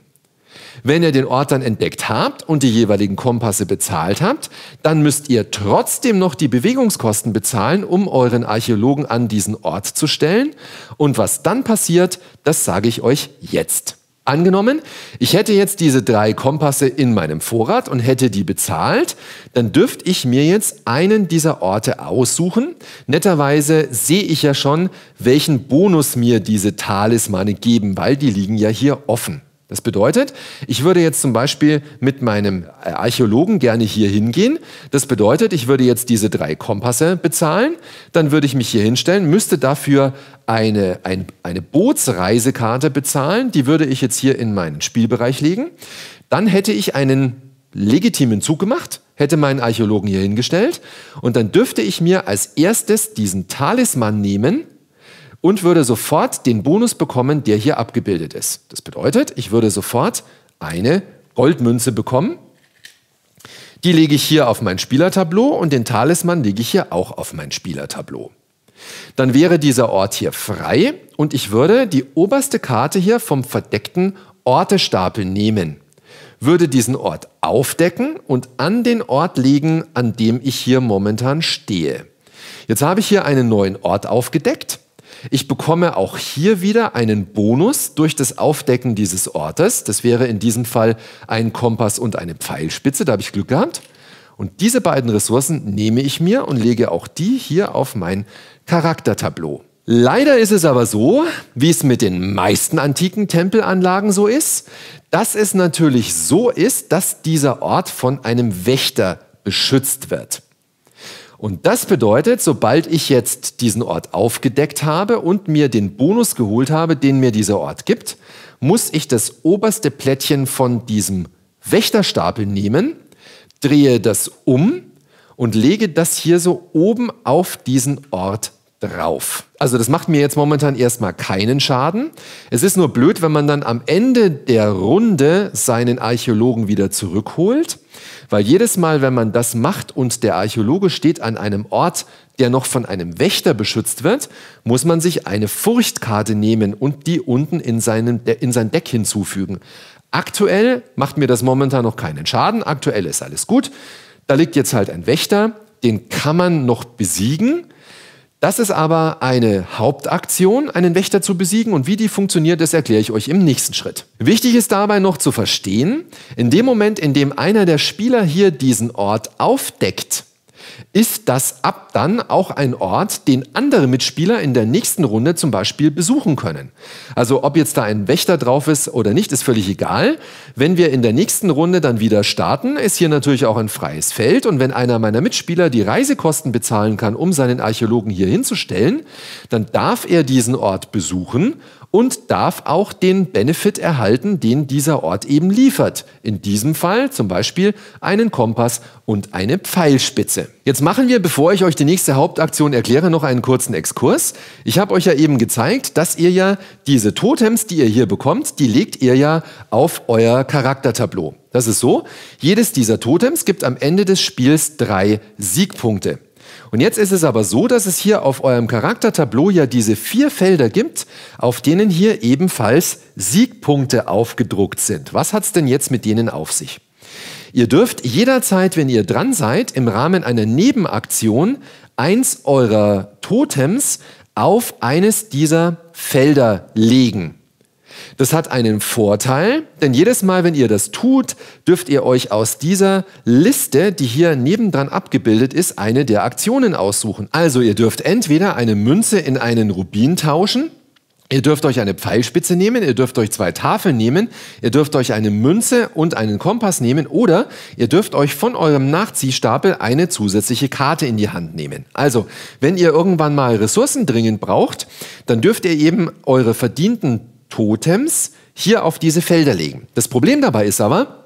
Wenn ihr den Ort dann entdeckt habt und die jeweiligen Kompasse bezahlt habt, dann müsst ihr trotzdem noch die Bewegungskosten bezahlen, um euren Archäologen an diesen Ort zu stellen. Und was dann passiert, das sage ich euch jetzt. Angenommen, ich hätte jetzt diese drei Kompasse in meinem Vorrat und hätte die bezahlt, dann dürfte ich mir jetzt einen dieser Orte aussuchen. Netterweise sehe ich ja schon, welchen Bonus mir diese Talismane geben, weil die liegen ja hier offen. Das bedeutet, ich würde jetzt zum Beispiel mit meinem äh, Archäologen gerne hier hingehen. Das bedeutet, ich würde jetzt diese drei Kompasse bezahlen. Dann würde ich mich hier hinstellen, müsste dafür eine, ein, eine Bootsreisekarte bezahlen. Die würde ich jetzt hier in meinen Spielbereich legen. Dann hätte ich einen legitimen Zug gemacht, hätte meinen Archäologen hier hingestellt. Und dann dürfte ich mir als erstes diesen Talisman nehmen und würde sofort den Bonus bekommen, der hier abgebildet ist. Das bedeutet, ich würde sofort eine Goldmünze bekommen. Die lege ich hier auf mein Spielertableau und den Talisman lege ich hier auch auf mein Spielertableau. Dann wäre dieser Ort hier frei und ich würde die oberste Karte hier vom verdeckten Ortestapel nehmen, würde diesen Ort aufdecken und an den Ort legen, an dem ich hier momentan stehe. Jetzt habe ich hier einen neuen Ort aufgedeckt ich bekomme auch hier wieder einen Bonus durch das Aufdecken dieses Ortes. Das wäre in diesem Fall ein Kompass und eine Pfeilspitze. Da habe ich Glück gehabt. Und diese beiden Ressourcen nehme ich mir und lege auch die hier auf mein Charaktertableau. Leider ist es aber so, wie es mit den meisten antiken Tempelanlagen so ist, dass es natürlich so ist, dass dieser Ort von einem Wächter beschützt wird. Und das bedeutet, sobald ich jetzt diesen Ort aufgedeckt habe und mir den Bonus geholt habe, den mir dieser Ort gibt, muss ich das oberste Plättchen von diesem Wächterstapel nehmen, drehe das um und lege das hier so oben auf diesen Ort drauf. Also das macht mir jetzt momentan erstmal keinen Schaden. Es ist nur blöd, wenn man dann am Ende der Runde seinen Archäologen wieder zurückholt. Weil jedes Mal, wenn man das macht und der Archäologe steht an einem Ort, der noch von einem Wächter beschützt wird, muss man sich eine Furchtkarte nehmen und die unten in, seinen, äh, in sein Deck hinzufügen. Aktuell macht mir das momentan noch keinen Schaden, aktuell ist alles gut. Da liegt jetzt halt ein Wächter, den kann man noch besiegen das ist aber eine Hauptaktion, einen Wächter zu besiegen und wie die funktioniert, das erkläre ich euch im nächsten Schritt. Wichtig ist dabei noch zu verstehen, in dem Moment, in dem einer der Spieler hier diesen Ort aufdeckt, ist das Ab dann auch ein Ort, den andere Mitspieler in der nächsten Runde zum Beispiel besuchen können. Also ob jetzt da ein Wächter drauf ist oder nicht, ist völlig egal. Wenn wir in der nächsten Runde dann wieder starten, ist hier natürlich auch ein freies Feld und wenn einer meiner Mitspieler die Reisekosten bezahlen kann, um seinen Archäologen hier hinzustellen, dann darf er diesen Ort besuchen und darf auch den Benefit erhalten, den dieser Ort eben liefert. In diesem Fall zum Beispiel einen Kompass und eine Pfeilspitze. Jetzt machen wir, bevor ich euch die nächste Hauptaktion erkläre, noch einen kurzen Exkurs. Ich habe euch ja eben gezeigt, dass ihr ja diese Totems, die ihr hier bekommt, die legt ihr ja auf euer Charaktertableau. Das ist so, jedes dieser Totems gibt am Ende des Spiels drei Siegpunkte. Und jetzt ist es aber so, dass es hier auf eurem Charaktertableau ja diese vier Felder gibt, auf denen hier ebenfalls Siegpunkte aufgedruckt sind. Was hat es denn jetzt mit denen auf sich? Ihr dürft jederzeit, wenn ihr dran seid, im Rahmen einer Nebenaktion eins eurer Totems auf eines dieser Felder legen. Das hat einen Vorteil, denn jedes Mal, wenn ihr das tut, dürft ihr euch aus dieser Liste, die hier nebendran abgebildet ist, eine der Aktionen aussuchen. Also ihr dürft entweder eine Münze in einen Rubin tauschen, Ihr dürft euch eine Pfeilspitze nehmen, ihr dürft euch zwei Tafeln nehmen, ihr dürft euch eine Münze und einen Kompass nehmen oder ihr dürft euch von eurem Nachziehstapel eine zusätzliche Karte in die Hand nehmen. Also, wenn ihr irgendwann mal Ressourcen dringend braucht, dann dürft ihr eben eure verdienten Totems hier auf diese Felder legen. Das Problem dabei ist aber,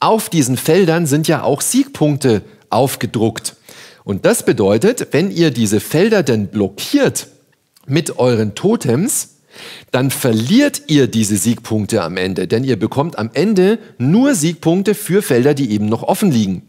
auf diesen Feldern sind ja auch Siegpunkte aufgedruckt. Und das bedeutet, wenn ihr diese Felder denn blockiert mit euren Totems, dann verliert ihr diese Siegpunkte am Ende, denn ihr bekommt am Ende nur Siegpunkte für Felder, die eben noch offen liegen.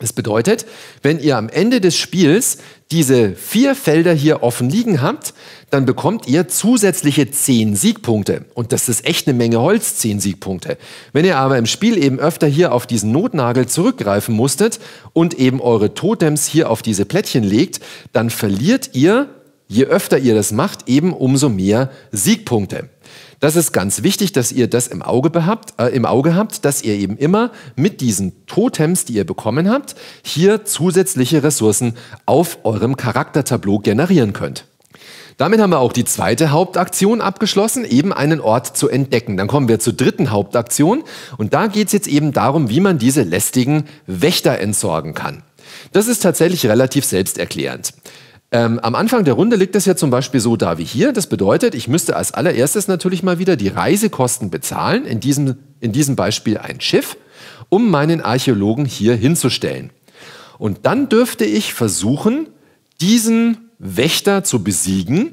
Das bedeutet, wenn ihr am Ende des Spiels diese vier Felder hier offen liegen habt, dann bekommt ihr zusätzliche zehn Siegpunkte. Und das ist echt eine Menge Holz, zehn Siegpunkte. Wenn ihr aber im Spiel eben öfter hier auf diesen Notnagel zurückgreifen musstet und eben eure Totems hier auf diese Plättchen legt, dann verliert ihr, je öfter ihr das macht, eben umso mehr Siegpunkte. Das ist ganz wichtig, dass ihr das im Auge, behabt, äh, im Auge habt, dass ihr eben immer mit diesen Totems, die ihr bekommen habt, hier zusätzliche Ressourcen auf eurem Charaktertableau generieren könnt. Damit haben wir auch die zweite Hauptaktion abgeschlossen, eben einen Ort zu entdecken. Dann kommen wir zur dritten Hauptaktion und da geht es jetzt eben darum, wie man diese lästigen Wächter entsorgen kann. Das ist tatsächlich relativ selbsterklärend. Ähm, am Anfang der Runde liegt es ja zum Beispiel so da wie hier. Das bedeutet, ich müsste als allererstes natürlich mal wieder die Reisekosten bezahlen, in diesem, in diesem Beispiel ein Schiff, um meinen Archäologen hier hinzustellen. Und dann dürfte ich versuchen, diesen Wächter zu besiegen.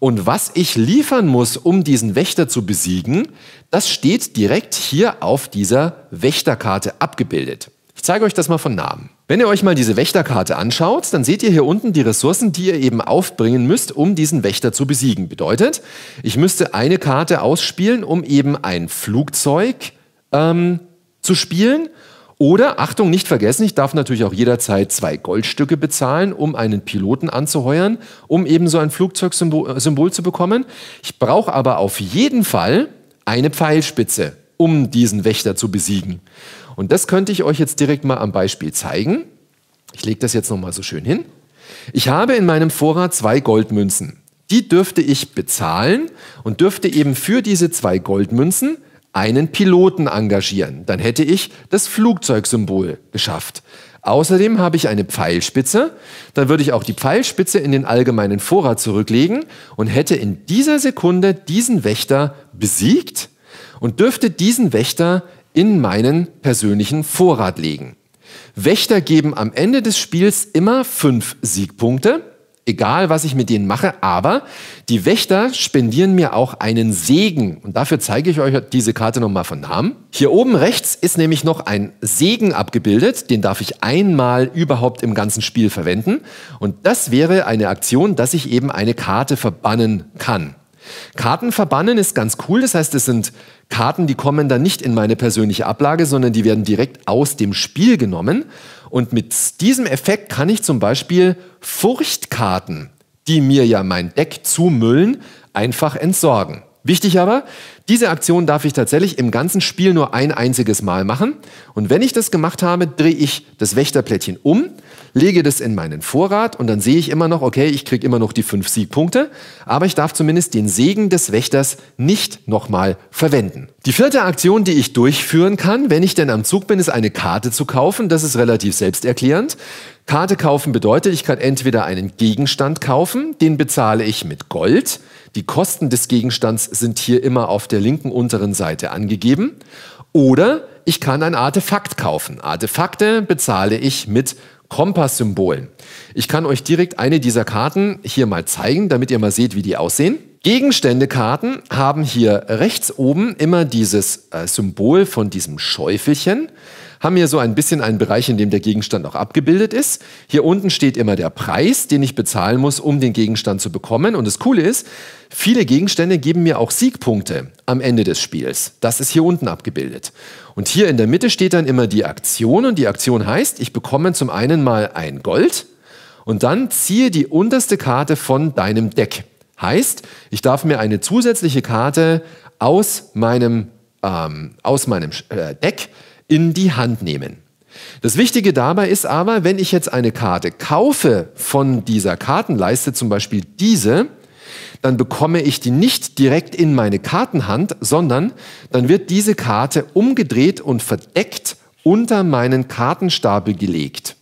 Und was ich liefern muss, um diesen Wächter zu besiegen, das steht direkt hier auf dieser Wächterkarte abgebildet. Ich zeige euch das mal von Namen. Wenn ihr euch mal diese Wächterkarte anschaut, dann seht ihr hier unten die Ressourcen, die ihr eben aufbringen müsst, um diesen Wächter zu besiegen. Bedeutet, ich müsste eine Karte ausspielen, um eben ein Flugzeug ähm, zu spielen. Oder, Achtung, nicht vergessen, ich darf natürlich auch jederzeit zwei Goldstücke bezahlen, um einen Piloten anzuheuern, um eben so ein Flugzeugsymbol äh, Symbol zu bekommen. Ich brauche aber auf jeden Fall eine Pfeilspitze, um diesen Wächter zu besiegen. Und das könnte ich euch jetzt direkt mal am Beispiel zeigen. Ich lege das jetzt nochmal so schön hin. Ich habe in meinem Vorrat zwei Goldmünzen. Die dürfte ich bezahlen und dürfte eben für diese zwei Goldmünzen einen Piloten engagieren. Dann hätte ich das Flugzeugsymbol geschafft. Außerdem habe ich eine Pfeilspitze. Dann würde ich auch die Pfeilspitze in den allgemeinen Vorrat zurücklegen und hätte in dieser Sekunde diesen Wächter besiegt und dürfte diesen Wächter in meinen persönlichen Vorrat legen. Wächter geben am Ende des Spiels immer fünf Siegpunkte, egal was ich mit denen mache, aber die Wächter spendieren mir auch einen Segen. Und dafür zeige ich euch diese Karte nochmal von Namen. Hier oben rechts ist nämlich noch ein Segen abgebildet, den darf ich einmal überhaupt im ganzen Spiel verwenden. Und das wäre eine Aktion, dass ich eben eine Karte verbannen kann. Karten verbannen ist ganz cool. Das heißt, es sind Karten, die kommen dann nicht in meine persönliche Ablage, sondern die werden direkt aus dem Spiel genommen. Und mit diesem Effekt kann ich zum Beispiel Furchtkarten, die mir ja mein Deck zumüllen, einfach entsorgen. Wichtig aber, diese Aktion darf ich tatsächlich im ganzen Spiel nur ein einziges Mal machen. Und wenn ich das gemacht habe, drehe ich das Wächterplättchen um lege das in meinen Vorrat und dann sehe ich immer noch, okay, ich kriege immer noch die fünf Siegpunkte, aber ich darf zumindest den Segen des Wächters nicht nochmal verwenden. Die vierte Aktion, die ich durchführen kann, wenn ich denn am Zug bin, ist eine Karte zu kaufen. Das ist relativ selbsterklärend. Karte kaufen bedeutet, ich kann entweder einen Gegenstand kaufen, den bezahle ich mit Gold. Die Kosten des Gegenstands sind hier immer auf der linken unteren Seite angegeben. Oder ich kann ein Artefakt kaufen. Artefakte bezahle ich mit Gold. Kompass-Symbolen. Ich kann euch direkt eine dieser Karten hier mal zeigen, damit ihr mal seht, wie die aussehen. Gegenständekarten haben hier rechts oben immer dieses äh, Symbol von diesem Schäufelchen haben wir so ein bisschen einen Bereich, in dem der Gegenstand auch abgebildet ist. Hier unten steht immer der Preis, den ich bezahlen muss, um den Gegenstand zu bekommen. Und das Coole ist, viele Gegenstände geben mir auch Siegpunkte am Ende des Spiels. Das ist hier unten abgebildet. Und hier in der Mitte steht dann immer die Aktion. Und die Aktion heißt, ich bekomme zum einen mal ein Gold und dann ziehe die unterste Karte von deinem Deck. Heißt, ich darf mir eine zusätzliche Karte aus meinem, ähm, aus meinem äh, Deck in die Hand nehmen. Das Wichtige dabei ist aber, wenn ich jetzt eine Karte kaufe von dieser Kartenleiste, zum Beispiel diese, dann bekomme ich die nicht direkt in meine Kartenhand, sondern dann wird diese Karte umgedreht und verdeckt unter meinen Kartenstapel gelegt.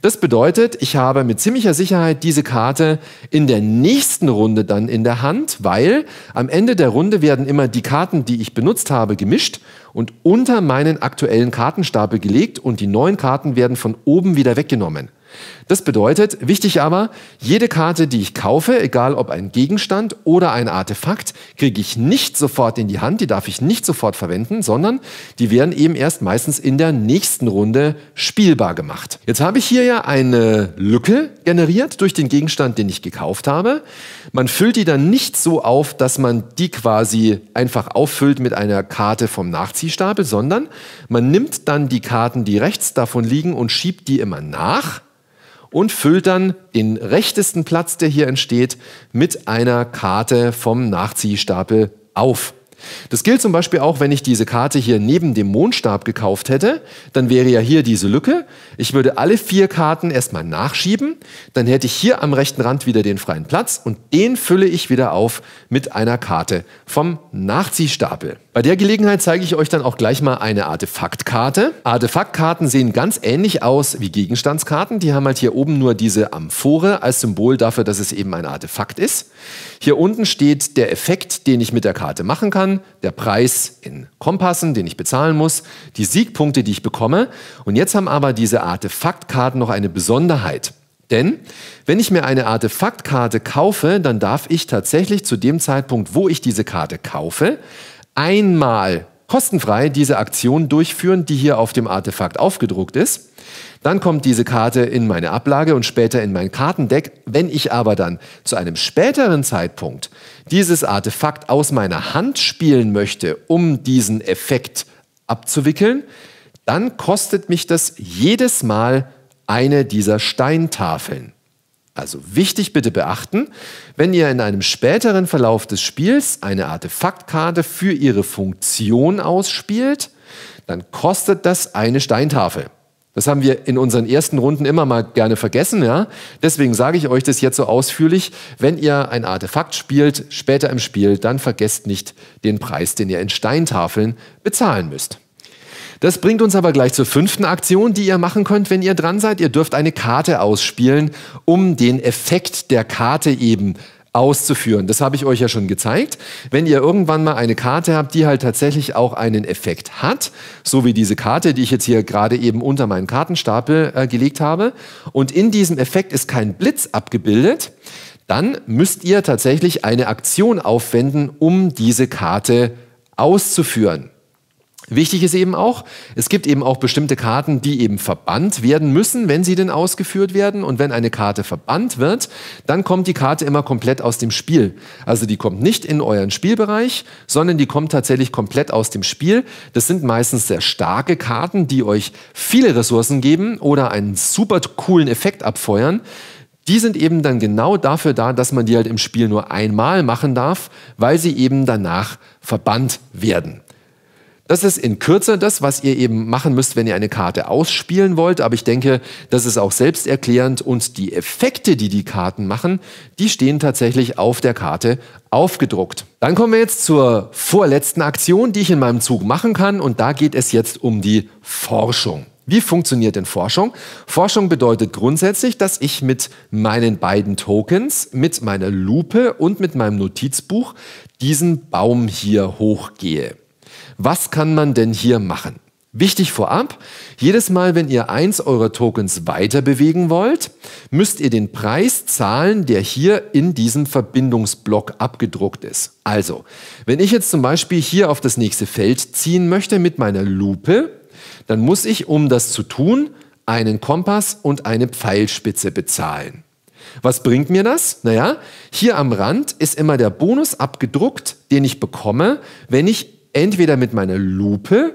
Das bedeutet, ich habe mit ziemlicher Sicherheit diese Karte in der nächsten Runde dann in der Hand, weil am Ende der Runde werden immer die Karten, die ich benutzt habe, gemischt und unter meinen aktuellen Kartenstapel gelegt und die neuen Karten werden von oben wieder weggenommen. Das bedeutet, wichtig aber, jede Karte, die ich kaufe, egal ob ein Gegenstand oder ein Artefakt, kriege ich nicht sofort in die Hand, die darf ich nicht sofort verwenden, sondern die werden eben erst meistens in der nächsten Runde spielbar gemacht. Jetzt habe ich hier ja eine Lücke generiert durch den Gegenstand, den ich gekauft habe. Man füllt die dann nicht so auf, dass man die quasi einfach auffüllt mit einer Karte vom Nachziehstapel, sondern man nimmt dann die Karten, die rechts davon liegen und schiebt die immer nach und füllt dann den rechtesten Platz, der hier entsteht, mit einer Karte vom Nachziehstapel auf. Das gilt zum Beispiel auch, wenn ich diese Karte hier neben dem Mondstab gekauft hätte, dann wäre ja hier diese Lücke. Ich würde alle vier Karten erstmal nachschieben, dann hätte ich hier am rechten Rand wieder den freien Platz und den fülle ich wieder auf mit einer Karte vom Nachziehstapel. Bei der Gelegenheit zeige ich euch dann auch gleich mal eine Artefaktkarte. Artefaktkarten sehen ganz ähnlich aus wie Gegenstandskarten. Die haben halt hier oben nur diese Amphore als Symbol dafür, dass es eben ein Artefakt ist. Hier unten steht der Effekt, den ich mit der Karte machen kann, der Preis in Kompassen, den ich bezahlen muss, die Siegpunkte, die ich bekomme. Und jetzt haben aber diese Artefaktkarten noch eine Besonderheit. Denn wenn ich mir eine Artefaktkarte kaufe, dann darf ich tatsächlich zu dem Zeitpunkt, wo ich diese Karte kaufe, einmal kostenfrei diese Aktion durchführen, die hier auf dem Artefakt aufgedruckt ist. Dann kommt diese Karte in meine Ablage und später in mein Kartendeck. Wenn ich aber dann zu einem späteren Zeitpunkt dieses Artefakt aus meiner Hand spielen möchte, um diesen Effekt abzuwickeln, dann kostet mich das jedes Mal eine dieser Steintafeln. Also wichtig bitte beachten, wenn ihr in einem späteren Verlauf des Spiels eine Artefaktkarte für ihre Funktion ausspielt, dann kostet das eine Steintafel. Das haben wir in unseren ersten Runden immer mal gerne vergessen, ja. Deswegen sage ich euch das jetzt so ausführlich. Wenn ihr ein Artefakt spielt, später im Spiel, dann vergesst nicht den Preis, den ihr in Steintafeln bezahlen müsst. Das bringt uns aber gleich zur fünften Aktion, die ihr machen könnt, wenn ihr dran seid. Ihr dürft eine Karte ausspielen, um den Effekt der Karte eben auszuführen. Das habe ich euch ja schon gezeigt. Wenn ihr irgendwann mal eine Karte habt, die halt tatsächlich auch einen Effekt hat, so wie diese Karte, die ich jetzt hier gerade eben unter meinen Kartenstapel äh, gelegt habe, und in diesem Effekt ist kein Blitz abgebildet, dann müsst ihr tatsächlich eine Aktion aufwenden, um diese Karte auszuführen. Wichtig ist eben auch, es gibt eben auch bestimmte Karten, die eben verbannt werden müssen, wenn sie denn ausgeführt werden. Und wenn eine Karte verbannt wird, dann kommt die Karte immer komplett aus dem Spiel. Also die kommt nicht in euren Spielbereich, sondern die kommt tatsächlich komplett aus dem Spiel. Das sind meistens sehr starke Karten, die euch viele Ressourcen geben oder einen super coolen Effekt abfeuern. Die sind eben dann genau dafür da, dass man die halt im Spiel nur einmal machen darf, weil sie eben danach verbannt werden. Das ist in Kürze das, was ihr eben machen müsst, wenn ihr eine Karte ausspielen wollt. Aber ich denke, das ist auch selbsterklärend und die Effekte, die die Karten machen, die stehen tatsächlich auf der Karte aufgedruckt. Dann kommen wir jetzt zur vorletzten Aktion, die ich in meinem Zug machen kann. Und da geht es jetzt um die Forschung. Wie funktioniert denn Forschung? Forschung bedeutet grundsätzlich, dass ich mit meinen beiden Tokens, mit meiner Lupe und mit meinem Notizbuch diesen Baum hier hochgehe was kann man denn hier machen? Wichtig vorab, jedes Mal, wenn ihr eins eurer Tokens weiter bewegen wollt, müsst ihr den Preis zahlen, der hier in diesem Verbindungsblock abgedruckt ist. Also, wenn ich jetzt zum Beispiel hier auf das nächste Feld ziehen möchte mit meiner Lupe, dann muss ich, um das zu tun, einen Kompass und eine Pfeilspitze bezahlen. Was bringt mir das? Naja, hier am Rand ist immer der Bonus abgedruckt, den ich bekomme, wenn ich entweder mit meiner Lupe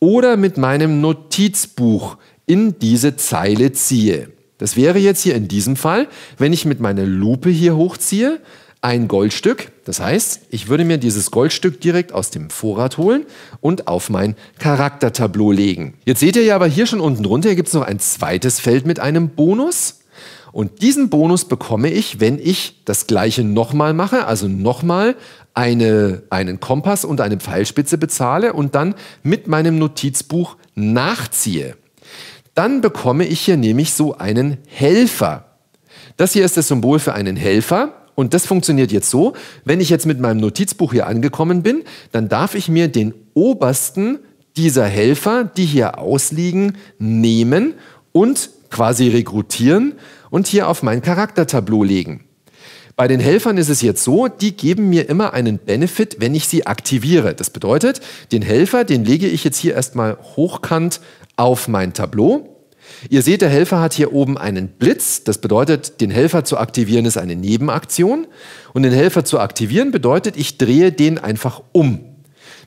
oder mit meinem Notizbuch in diese Zeile ziehe. Das wäre jetzt hier in diesem Fall, wenn ich mit meiner Lupe hier hochziehe, ein Goldstück. Das heißt, ich würde mir dieses Goldstück direkt aus dem Vorrat holen und auf mein Charaktertableau legen. Jetzt seht ihr ja aber hier schon unten drunter hier gibt es noch ein zweites Feld mit einem Bonus. Und diesen Bonus bekomme ich, wenn ich das gleiche nochmal mache, also nochmal eine, einen Kompass und eine Pfeilspitze bezahle und dann mit meinem Notizbuch nachziehe. Dann bekomme ich hier nämlich so einen Helfer. Das hier ist das Symbol für einen Helfer. Und das funktioniert jetzt so, wenn ich jetzt mit meinem Notizbuch hier angekommen bin, dann darf ich mir den obersten dieser Helfer, die hier ausliegen, nehmen und quasi rekrutieren und hier auf mein Charaktertableau legen. Bei den Helfern ist es jetzt so, die geben mir immer einen Benefit, wenn ich sie aktiviere. Das bedeutet, den Helfer, den lege ich jetzt hier erstmal hochkant auf mein Tableau. Ihr seht, der Helfer hat hier oben einen Blitz. Das bedeutet, den Helfer zu aktivieren ist eine Nebenaktion. Und den Helfer zu aktivieren bedeutet, ich drehe den einfach um.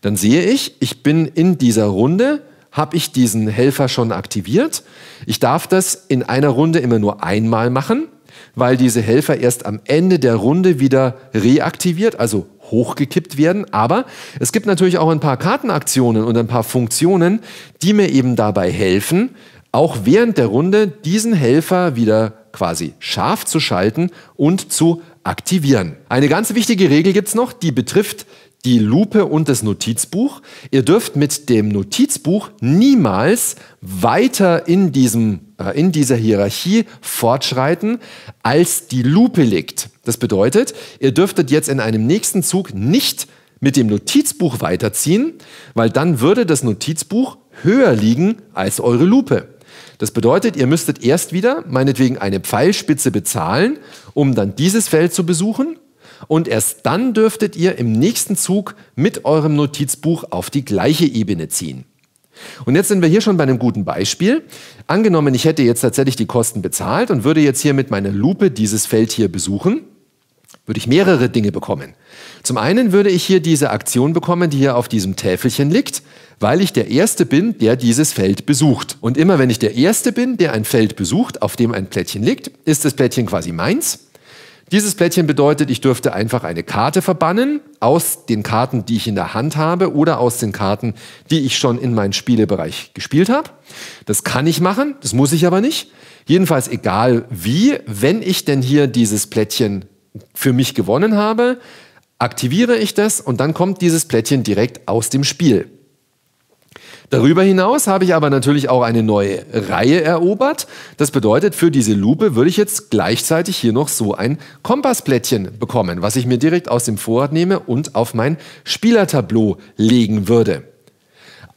Dann sehe ich, ich bin in dieser Runde, habe ich diesen Helfer schon aktiviert. Ich darf das in einer Runde immer nur einmal machen weil diese Helfer erst am Ende der Runde wieder reaktiviert, also hochgekippt werden. Aber es gibt natürlich auch ein paar Kartenaktionen und ein paar Funktionen, die mir eben dabei helfen, auch während der Runde diesen Helfer wieder quasi scharf zu schalten und zu aktivieren. Eine ganz wichtige Regel gibt es noch, die betrifft die Lupe und das Notizbuch. Ihr dürft mit dem Notizbuch niemals weiter in, diesem, äh, in dieser Hierarchie fortschreiten, als die Lupe liegt. Das bedeutet, ihr dürftet jetzt in einem nächsten Zug nicht mit dem Notizbuch weiterziehen, weil dann würde das Notizbuch höher liegen als eure Lupe. Das bedeutet, ihr müsstet erst wieder meinetwegen eine Pfeilspitze bezahlen, um dann dieses Feld zu besuchen und erst dann dürftet ihr im nächsten Zug mit eurem Notizbuch auf die gleiche Ebene ziehen. Und jetzt sind wir hier schon bei einem guten Beispiel. Angenommen, ich hätte jetzt tatsächlich die Kosten bezahlt und würde jetzt hier mit meiner Lupe dieses Feld hier besuchen, würde ich mehrere Dinge bekommen. Zum einen würde ich hier diese Aktion bekommen, die hier auf diesem Täfelchen liegt, weil ich der Erste bin, der dieses Feld besucht. Und immer wenn ich der Erste bin, der ein Feld besucht, auf dem ein Plättchen liegt, ist das Plättchen quasi meins. Dieses Plättchen bedeutet, ich dürfte einfach eine Karte verbannen aus den Karten, die ich in der Hand habe oder aus den Karten, die ich schon in meinem Spielebereich gespielt habe. Das kann ich machen, das muss ich aber nicht. Jedenfalls egal wie, wenn ich denn hier dieses Plättchen für mich gewonnen habe, aktiviere ich das und dann kommt dieses Plättchen direkt aus dem Spiel. Darüber hinaus habe ich aber natürlich auch eine neue Reihe erobert. Das bedeutet, für diese Lupe würde ich jetzt gleichzeitig hier noch so ein Kompassplättchen bekommen, was ich mir direkt aus dem Vorrat nehme und auf mein Spielertableau legen würde.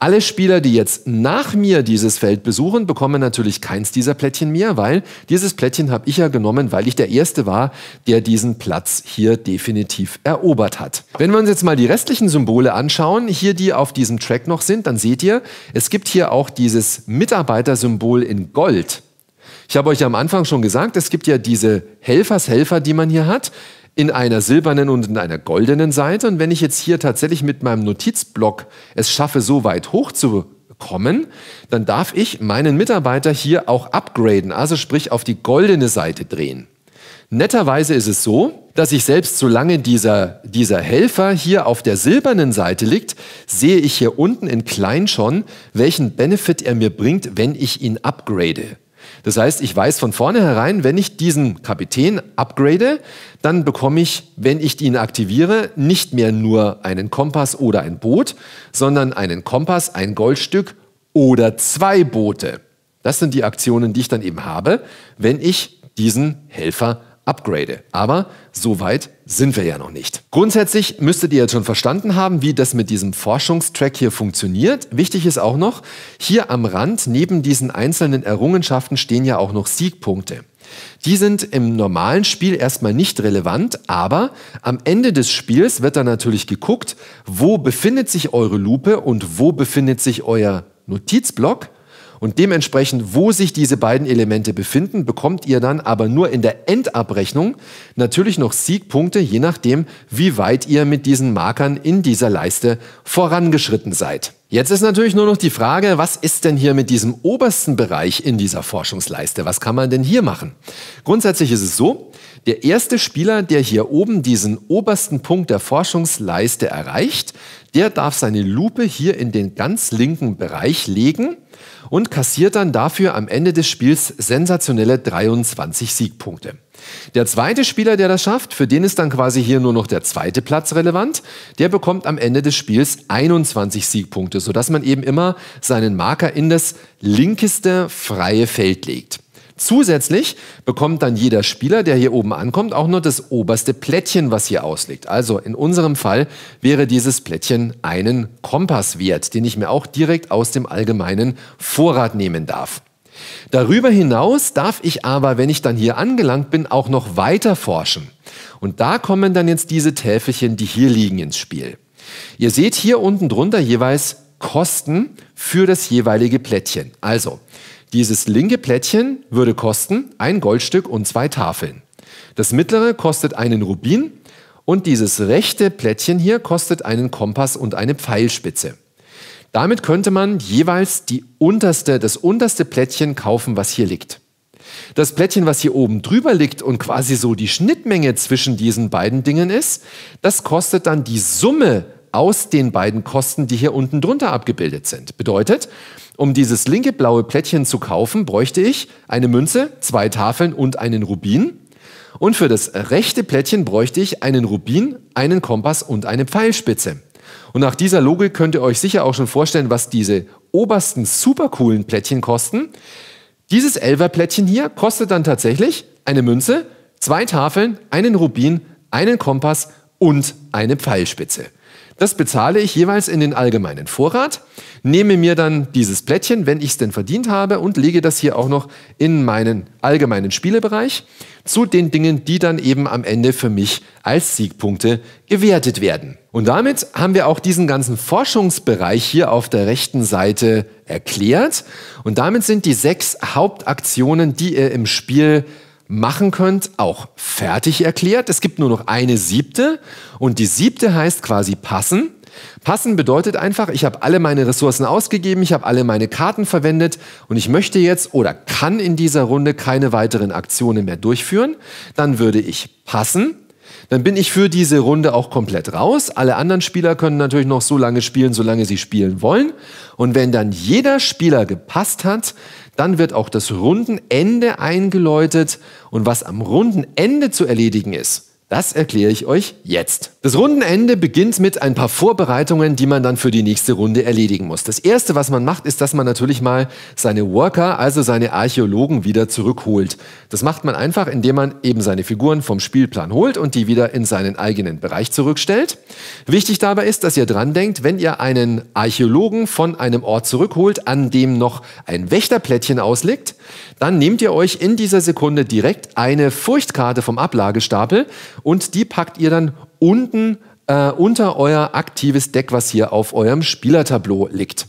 Alle Spieler, die jetzt nach mir dieses Feld besuchen, bekommen natürlich keins dieser Plättchen mehr, weil dieses Plättchen habe ich ja genommen, weil ich der Erste war, der diesen Platz hier definitiv erobert hat. Wenn wir uns jetzt mal die restlichen Symbole anschauen, hier die auf diesem Track noch sind, dann seht ihr, es gibt hier auch dieses Mitarbeitersymbol in Gold. Ich habe euch ja am Anfang schon gesagt, es gibt ja diese Helfershelfer, die man hier hat in einer silbernen und in einer goldenen Seite. Und wenn ich jetzt hier tatsächlich mit meinem Notizblock es schaffe, so weit hochzukommen, dann darf ich meinen Mitarbeiter hier auch upgraden, also sprich auf die goldene Seite drehen. Netterweise ist es so, dass ich selbst solange dieser, dieser Helfer hier auf der silbernen Seite liegt, sehe ich hier unten in klein schon, welchen Benefit er mir bringt, wenn ich ihn upgrade. Das heißt, ich weiß von vornherein, wenn ich diesen Kapitän upgrade, dann bekomme ich, wenn ich ihn aktiviere, nicht mehr nur einen Kompass oder ein Boot, sondern einen Kompass, ein Goldstück oder zwei Boote. Das sind die Aktionen, die ich dann eben habe, wenn ich diesen Helfer upgrade. Aber so weit sind wir ja noch nicht. Grundsätzlich müsstet ihr jetzt schon verstanden haben, wie das mit diesem Forschungstrack hier funktioniert. Wichtig ist auch noch, hier am Rand neben diesen einzelnen Errungenschaften stehen ja auch noch Siegpunkte. Die sind im normalen Spiel erstmal nicht relevant, aber am Ende des Spiels wird dann natürlich geguckt, wo befindet sich eure Lupe und wo befindet sich euer Notizblock und dementsprechend, wo sich diese beiden Elemente befinden, bekommt ihr dann aber nur in der Endabrechnung natürlich noch Siegpunkte, je nachdem, wie weit ihr mit diesen Markern in dieser Leiste vorangeschritten seid. Jetzt ist natürlich nur noch die Frage, was ist denn hier mit diesem obersten Bereich in dieser Forschungsleiste? Was kann man denn hier machen? Grundsätzlich ist es so, der erste Spieler, der hier oben diesen obersten Punkt der Forschungsleiste erreicht, der darf seine Lupe hier in den ganz linken Bereich legen und kassiert dann dafür am Ende des Spiels sensationelle 23 Siegpunkte. Der zweite Spieler, der das schafft, für den ist dann quasi hier nur noch der zweite Platz relevant, der bekommt am Ende des Spiels 21 Siegpunkte, sodass man eben immer seinen Marker in das linkeste freie Feld legt. Zusätzlich bekommt dann jeder Spieler, der hier oben ankommt, auch nur das oberste Plättchen, was hier ausliegt. Also in unserem Fall wäre dieses Plättchen einen Kompass wert, den ich mir auch direkt aus dem allgemeinen Vorrat nehmen darf. Darüber hinaus darf ich aber, wenn ich dann hier angelangt bin, auch noch weiter forschen. Und da kommen dann jetzt diese Täfelchen, die hier liegen, ins Spiel. Ihr seht hier unten drunter jeweils Kosten für das jeweilige Plättchen. Also, dieses linke Plättchen würde kosten ein Goldstück und zwei Tafeln. Das mittlere kostet einen Rubin und dieses rechte Plättchen hier kostet einen Kompass und eine Pfeilspitze. Damit könnte man jeweils die unterste, das unterste Plättchen kaufen, was hier liegt. Das Plättchen, was hier oben drüber liegt und quasi so die Schnittmenge zwischen diesen beiden Dingen ist, das kostet dann die Summe aus den beiden Kosten, die hier unten drunter abgebildet sind. Bedeutet, um dieses linke blaue Plättchen zu kaufen, bräuchte ich eine Münze, zwei Tafeln und einen Rubin. Und für das rechte Plättchen bräuchte ich einen Rubin, einen Kompass und eine Pfeilspitze. Und nach dieser Logik könnt ihr euch sicher auch schon vorstellen, was diese obersten supercoolen Plättchen kosten. Dieses Elferplättchen hier kostet dann tatsächlich eine Münze, zwei Tafeln, einen Rubin, einen Kompass und eine Pfeilspitze. Das bezahle ich jeweils in den allgemeinen Vorrat, nehme mir dann dieses Plättchen, wenn ich es denn verdient habe, und lege das hier auch noch in meinen allgemeinen Spielebereich zu den Dingen, die dann eben am Ende für mich als Siegpunkte gewertet werden. Und damit haben wir auch diesen ganzen Forschungsbereich hier auf der rechten Seite erklärt. Und damit sind die sechs Hauptaktionen, die ihr im Spiel machen könnt, auch fertig erklärt. Es gibt nur noch eine siebte und die siebte heißt quasi passen. Passen bedeutet einfach, ich habe alle meine Ressourcen ausgegeben, ich habe alle meine Karten verwendet und ich möchte jetzt oder kann in dieser Runde keine weiteren Aktionen mehr durchführen. Dann würde ich passen. Dann bin ich für diese Runde auch komplett raus. Alle anderen Spieler können natürlich noch so lange spielen, solange sie spielen wollen. Und wenn dann jeder Spieler gepasst hat, dann wird auch das Rundenende eingeläutet und was am Rundenende zu erledigen ist, das erkläre ich euch jetzt. Das Rundenende beginnt mit ein paar Vorbereitungen, die man dann für die nächste Runde erledigen muss. Das erste, was man macht, ist, dass man natürlich mal seine Worker, also seine Archäologen wieder zurückholt. Das macht man einfach, indem man eben seine Figuren vom Spielplan holt und die wieder in seinen eigenen Bereich zurückstellt. Wichtig dabei ist, dass ihr dran denkt, wenn ihr einen Archäologen von einem Ort zurückholt, an dem noch ein Wächterplättchen ausliegt, dann nehmt ihr euch in dieser Sekunde direkt eine Furchtkarte vom Ablagestapel und die packt ihr dann unten äh, unter euer aktives Deck, was hier auf eurem Spielertableau liegt.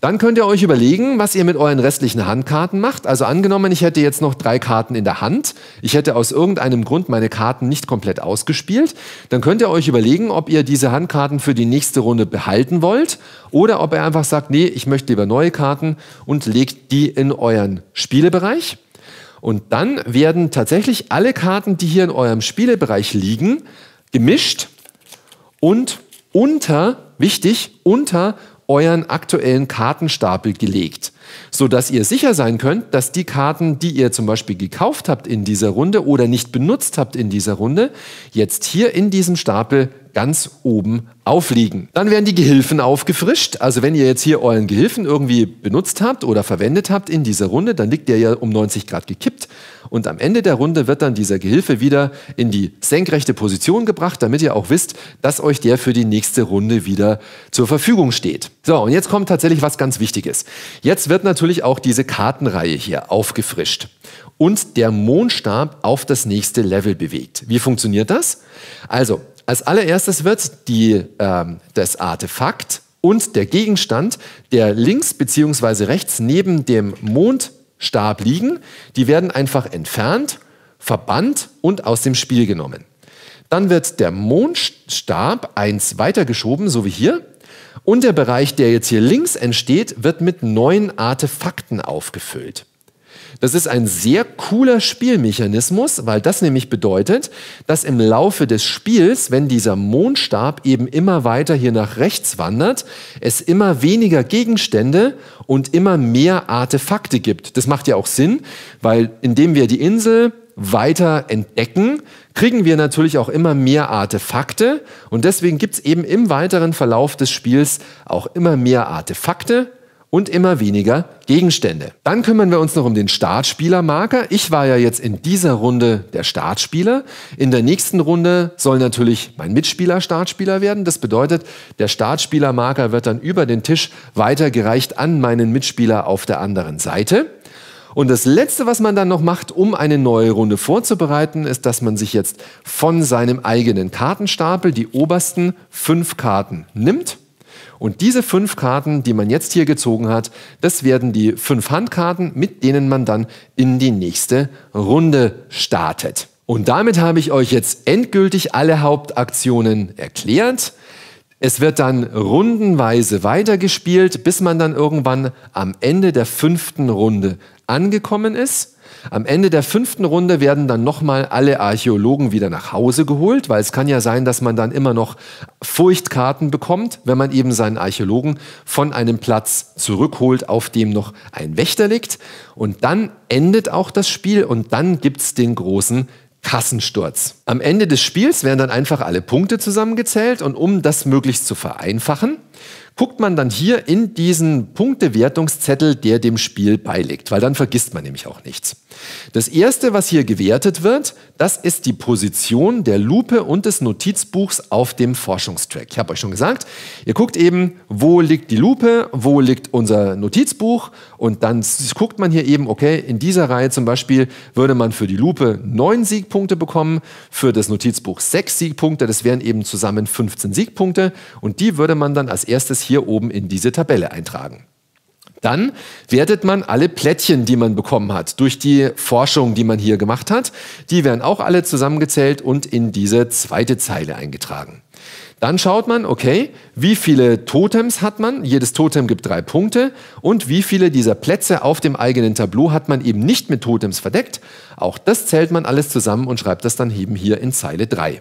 Dann könnt ihr euch überlegen, was ihr mit euren restlichen Handkarten macht. Also angenommen, ich hätte jetzt noch drei Karten in der Hand. Ich hätte aus irgendeinem Grund meine Karten nicht komplett ausgespielt. Dann könnt ihr euch überlegen, ob ihr diese Handkarten für die nächste Runde behalten wollt oder ob ihr einfach sagt, nee, ich möchte lieber neue Karten und legt die in euren Spielebereich. Und dann werden tatsächlich alle Karten, die hier in eurem Spielebereich liegen, gemischt und unter, wichtig, unter euren aktuellen Kartenstapel gelegt, sodass ihr sicher sein könnt, dass die Karten, die ihr zum Beispiel gekauft habt in dieser Runde oder nicht benutzt habt in dieser Runde, jetzt hier in diesem Stapel ganz oben aufliegen. Dann werden die Gehilfen aufgefrischt. Also wenn ihr jetzt hier euren Gehilfen irgendwie benutzt habt oder verwendet habt in dieser Runde, dann liegt der ja um 90 Grad gekippt. Und am Ende der Runde wird dann dieser Gehilfe wieder in die senkrechte Position gebracht, damit ihr auch wisst, dass euch der für die nächste Runde wieder zur Verfügung steht. So, und jetzt kommt tatsächlich was ganz Wichtiges. Jetzt wird natürlich auch diese Kartenreihe hier aufgefrischt und der Mondstab auf das nächste Level bewegt. Wie funktioniert das? Also, als allererstes wird die, ähm, das Artefakt und der Gegenstand, der links beziehungsweise rechts neben dem Mond Stab liegen. Die werden einfach entfernt, verbannt und aus dem Spiel genommen. Dann wird der Mondstab eins weitergeschoben, so wie hier. Und der Bereich, der jetzt hier links entsteht, wird mit neuen Artefakten aufgefüllt. Das ist ein sehr cooler Spielmechanismus, weil das nämlich bedeutet, dass im Laufe des Spiels, wenn dieser Mondstab eben immer weiter hier nach rechts wandert, es immer weniger Gegenstände und immer mehr Artefakte gibt. Das macht ja auch Sinn, weil indem wir die Insel weiter entdecken, kriegen wir natürlich auch immer mehr Artefakte und deswegen gibt es eben im weiteren Verlauf des Spiels auch immer mehr Artefakte und immer weniger Gegenstände. Dann kümmern wir uns noch um den Startspielermarker. Ich war ja jetzt in dieser Runde der Startspieler. In der nächsten Runde soll natürlich mein Mitspieler Startspieler werden. Das bedeutet, der Startspielermarker wird dann über den Tisch weitergereicht an meinen Mitspieler auf der anderen Seite. Und das Letzte, was man dann noch macht, um eine neue Runde vorzubereiten, ist, dass man sich jetzt von seinem eigenen Kartenstapel die obersten fünf Karten nimmt und diese fünf Karten, die man jetzt hier gezogen hat, das werden die fünf Handkarten, mit denen man dann in die nächste Runde startet. Und damit habe ich euch jetzt endgültig alle Hauptaktionen erklärt. Es wird dann rundenweise weitergespielt, bis man dann irgendwann am Ende der fünften Runde angekommen ist. Am Ende der fünften Runde werden dann nochmal alle Archäologen wieder nach Hause geholt, weil es kann ja sein, dass man dann immer noch Furchtkarten bekommt, wenn man eben seinen Archäologen von einem Platz zurückholt, auf dem noch ein Wächter liegt. Und dann endet auch das Spiel und dann gibt es den großen Kassensturz. Am Ende des Spiels werden dann einfach alle Punkte zusammengezählt und um das möglichst zu vereinfachen, guckt man dann hier in diesen Punktewertungszettel, der dem Spiel beiliegt, weil dann vergisst man nämlich auch nichts. Das Erste, was hier gewertet wird, das ist die Position der Lupe und des Notizbuchs auf dem Forschungstrack. Ich habe euch schon gesagt, ihr guckt eben, wo liegt die Lupe, wo liegt unser Notizbuch und dann guckt man hier eben, okay, in dieser Reihe zum Beispiel würde man für die Lupe neun Siegpunkte bekommen, für das Notizbuch sechs Siegpunkte, das wären eben zusammen 15 Siegpunkte und die würde man dann als erstes hier oben in diese Tabelle eintragen. Dann wertet man alle Plättchen, die man bekommen hat, durch die Forschung, die man hier gemacht hat. Die werden auch alle zusammengezählt und in diese zweite Zeile eingetragen. Dann schaut man, okay, wie viele Totems hat man? Jedes Totem gibt drei Punkte. Und wie viele dieser Plätze auf dem eigenen Tableau hat man eben nicht mit Totems verdeckt? Auch das zählt man alles zusammen und schreibt das dann eben hier in Zeile 3.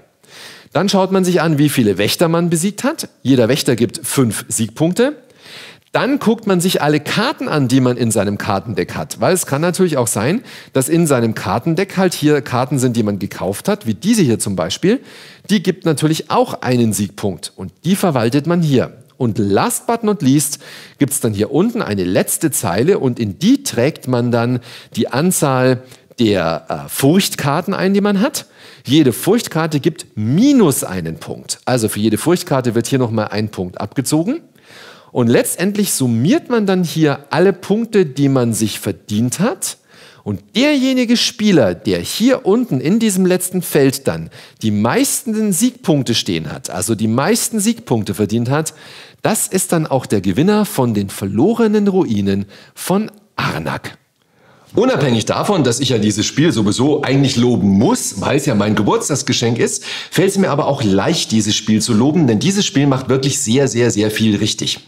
Dann schaut man sich an, wie viele Wächter man besiegt hat. Jeder Wächter gibt fünf Siegpunkte. Dann guckt man sich alle Karten an, die man in seinem Kartendeck hat, weil es kann natürlich auch sein, dass in seinem Kartendeck halt hier Karten sind, die man gekauft hat, wie diese hier zum Beispiel. Die gibt natürlich auch einen Siegpunkt und die verwaltet man hier. Und last but not least gibt es dann hier unten eine letzte Zeile und in die trägt man dann die Anzahl der äh, Furchtkarten ein, die man hat. Jede Furchtkarte gibt minus einen Punkt. Also für jede Furchtkarte wird hier nochmal ein Punkt abgezogen. Und letztendlich summiert man dann hier alle Punkte, die man sich verdient hat. Und derjenige Spieler, der hier unten in diesem letzten Feld dann die meisten Siegpunkte stehen hat, also die meisten Siegpunkte verdient hat, das ist dann auch der Gewinner von den verlorenen Ruinen von Arnak. Unabhängig davon, dass ich ja dieses Spiel sowieso eigentlich loben muss, weil es ja mein Geburtstagsgeschenk ist, fällt es mir aber auch leicht, dieses Spiel zu loben, denn dieses Spiel macht wirklich sehr, sehr, sehr viel richtig.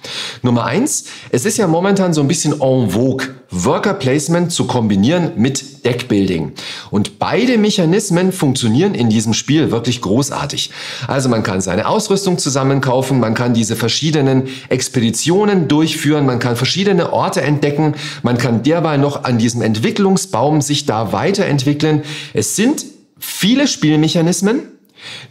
Nummer eins: es ist ja momentan so ein bisschen en vogue, Worker Placement zu kombinieren mit Deckbuilding. Und beide Mechanismen funktionieren in diesem Spiel wirklich großartig. Also man kann seine Ausrüstung zusammenkaufen, man kann diese verschiedenen Expeditionen durchführen, man kann verschiedene Orte entdecken, man kann derweil noch an diesem Entwicklungsbaum sich da weiterentwickeln. Es sind viele Spielmechanismen,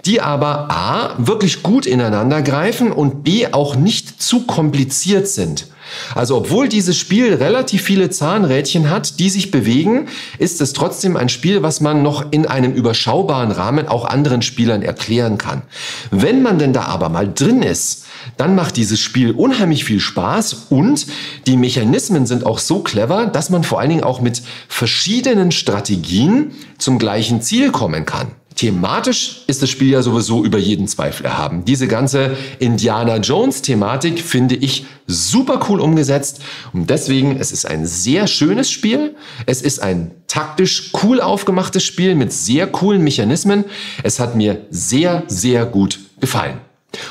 die aber a. wirklich gut ineinander greifen und b. auch nicht zu kompliziert sind. Also obwohl dieses Spiel relativ viele Zahnrädchen hat, die sich bewegen, ist es trotzdem ein Spiel, was man noch in einem überschaubaren Rahmen auch anderen Spielern erklären kann. Wenn man denn da aber mal drin ist, dann macht dieses Spiel unheimlich viel Spaß und die Mechanismen sind auch so clever, dass man vor allen Dingen auch mit verschiedenen Strategien zum gleichen Ziel kommen kann. Thematisch ist das Spiel ja sowieso über jeden Zweifel erhaben. Diese ganze Indiana Jones-Thematik finde ich super cool umgesetzt. Und deswegen, es ist ein sehr schönes Spiel. Es ist ein taktisch cool aufgemachtes Spiel mit sehr coolen Mechanismen. Es hat mir sehr, sehr gut gefallen.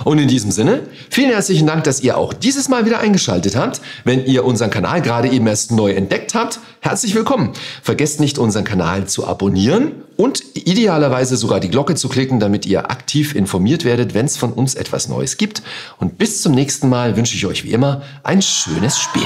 Und in diesem Sinne, vielen herzlichen Dank, dass ihr auch dieses Mal wieder eingeschaltet habt. Wenn ihr unseren Kanal gerade eben erst neu entdeckt habt, herzlich willkommen. Vergesst nicht, unseren Kanal zu abonnieren und idealerweise sogar die Glocke zu klicken, damit ihr aktiv informiert werdet, wenn es von uns etwas Neues gibt. Und bis zum nächsten Mal wünsche ich euch wie immer ein schönes Spiel.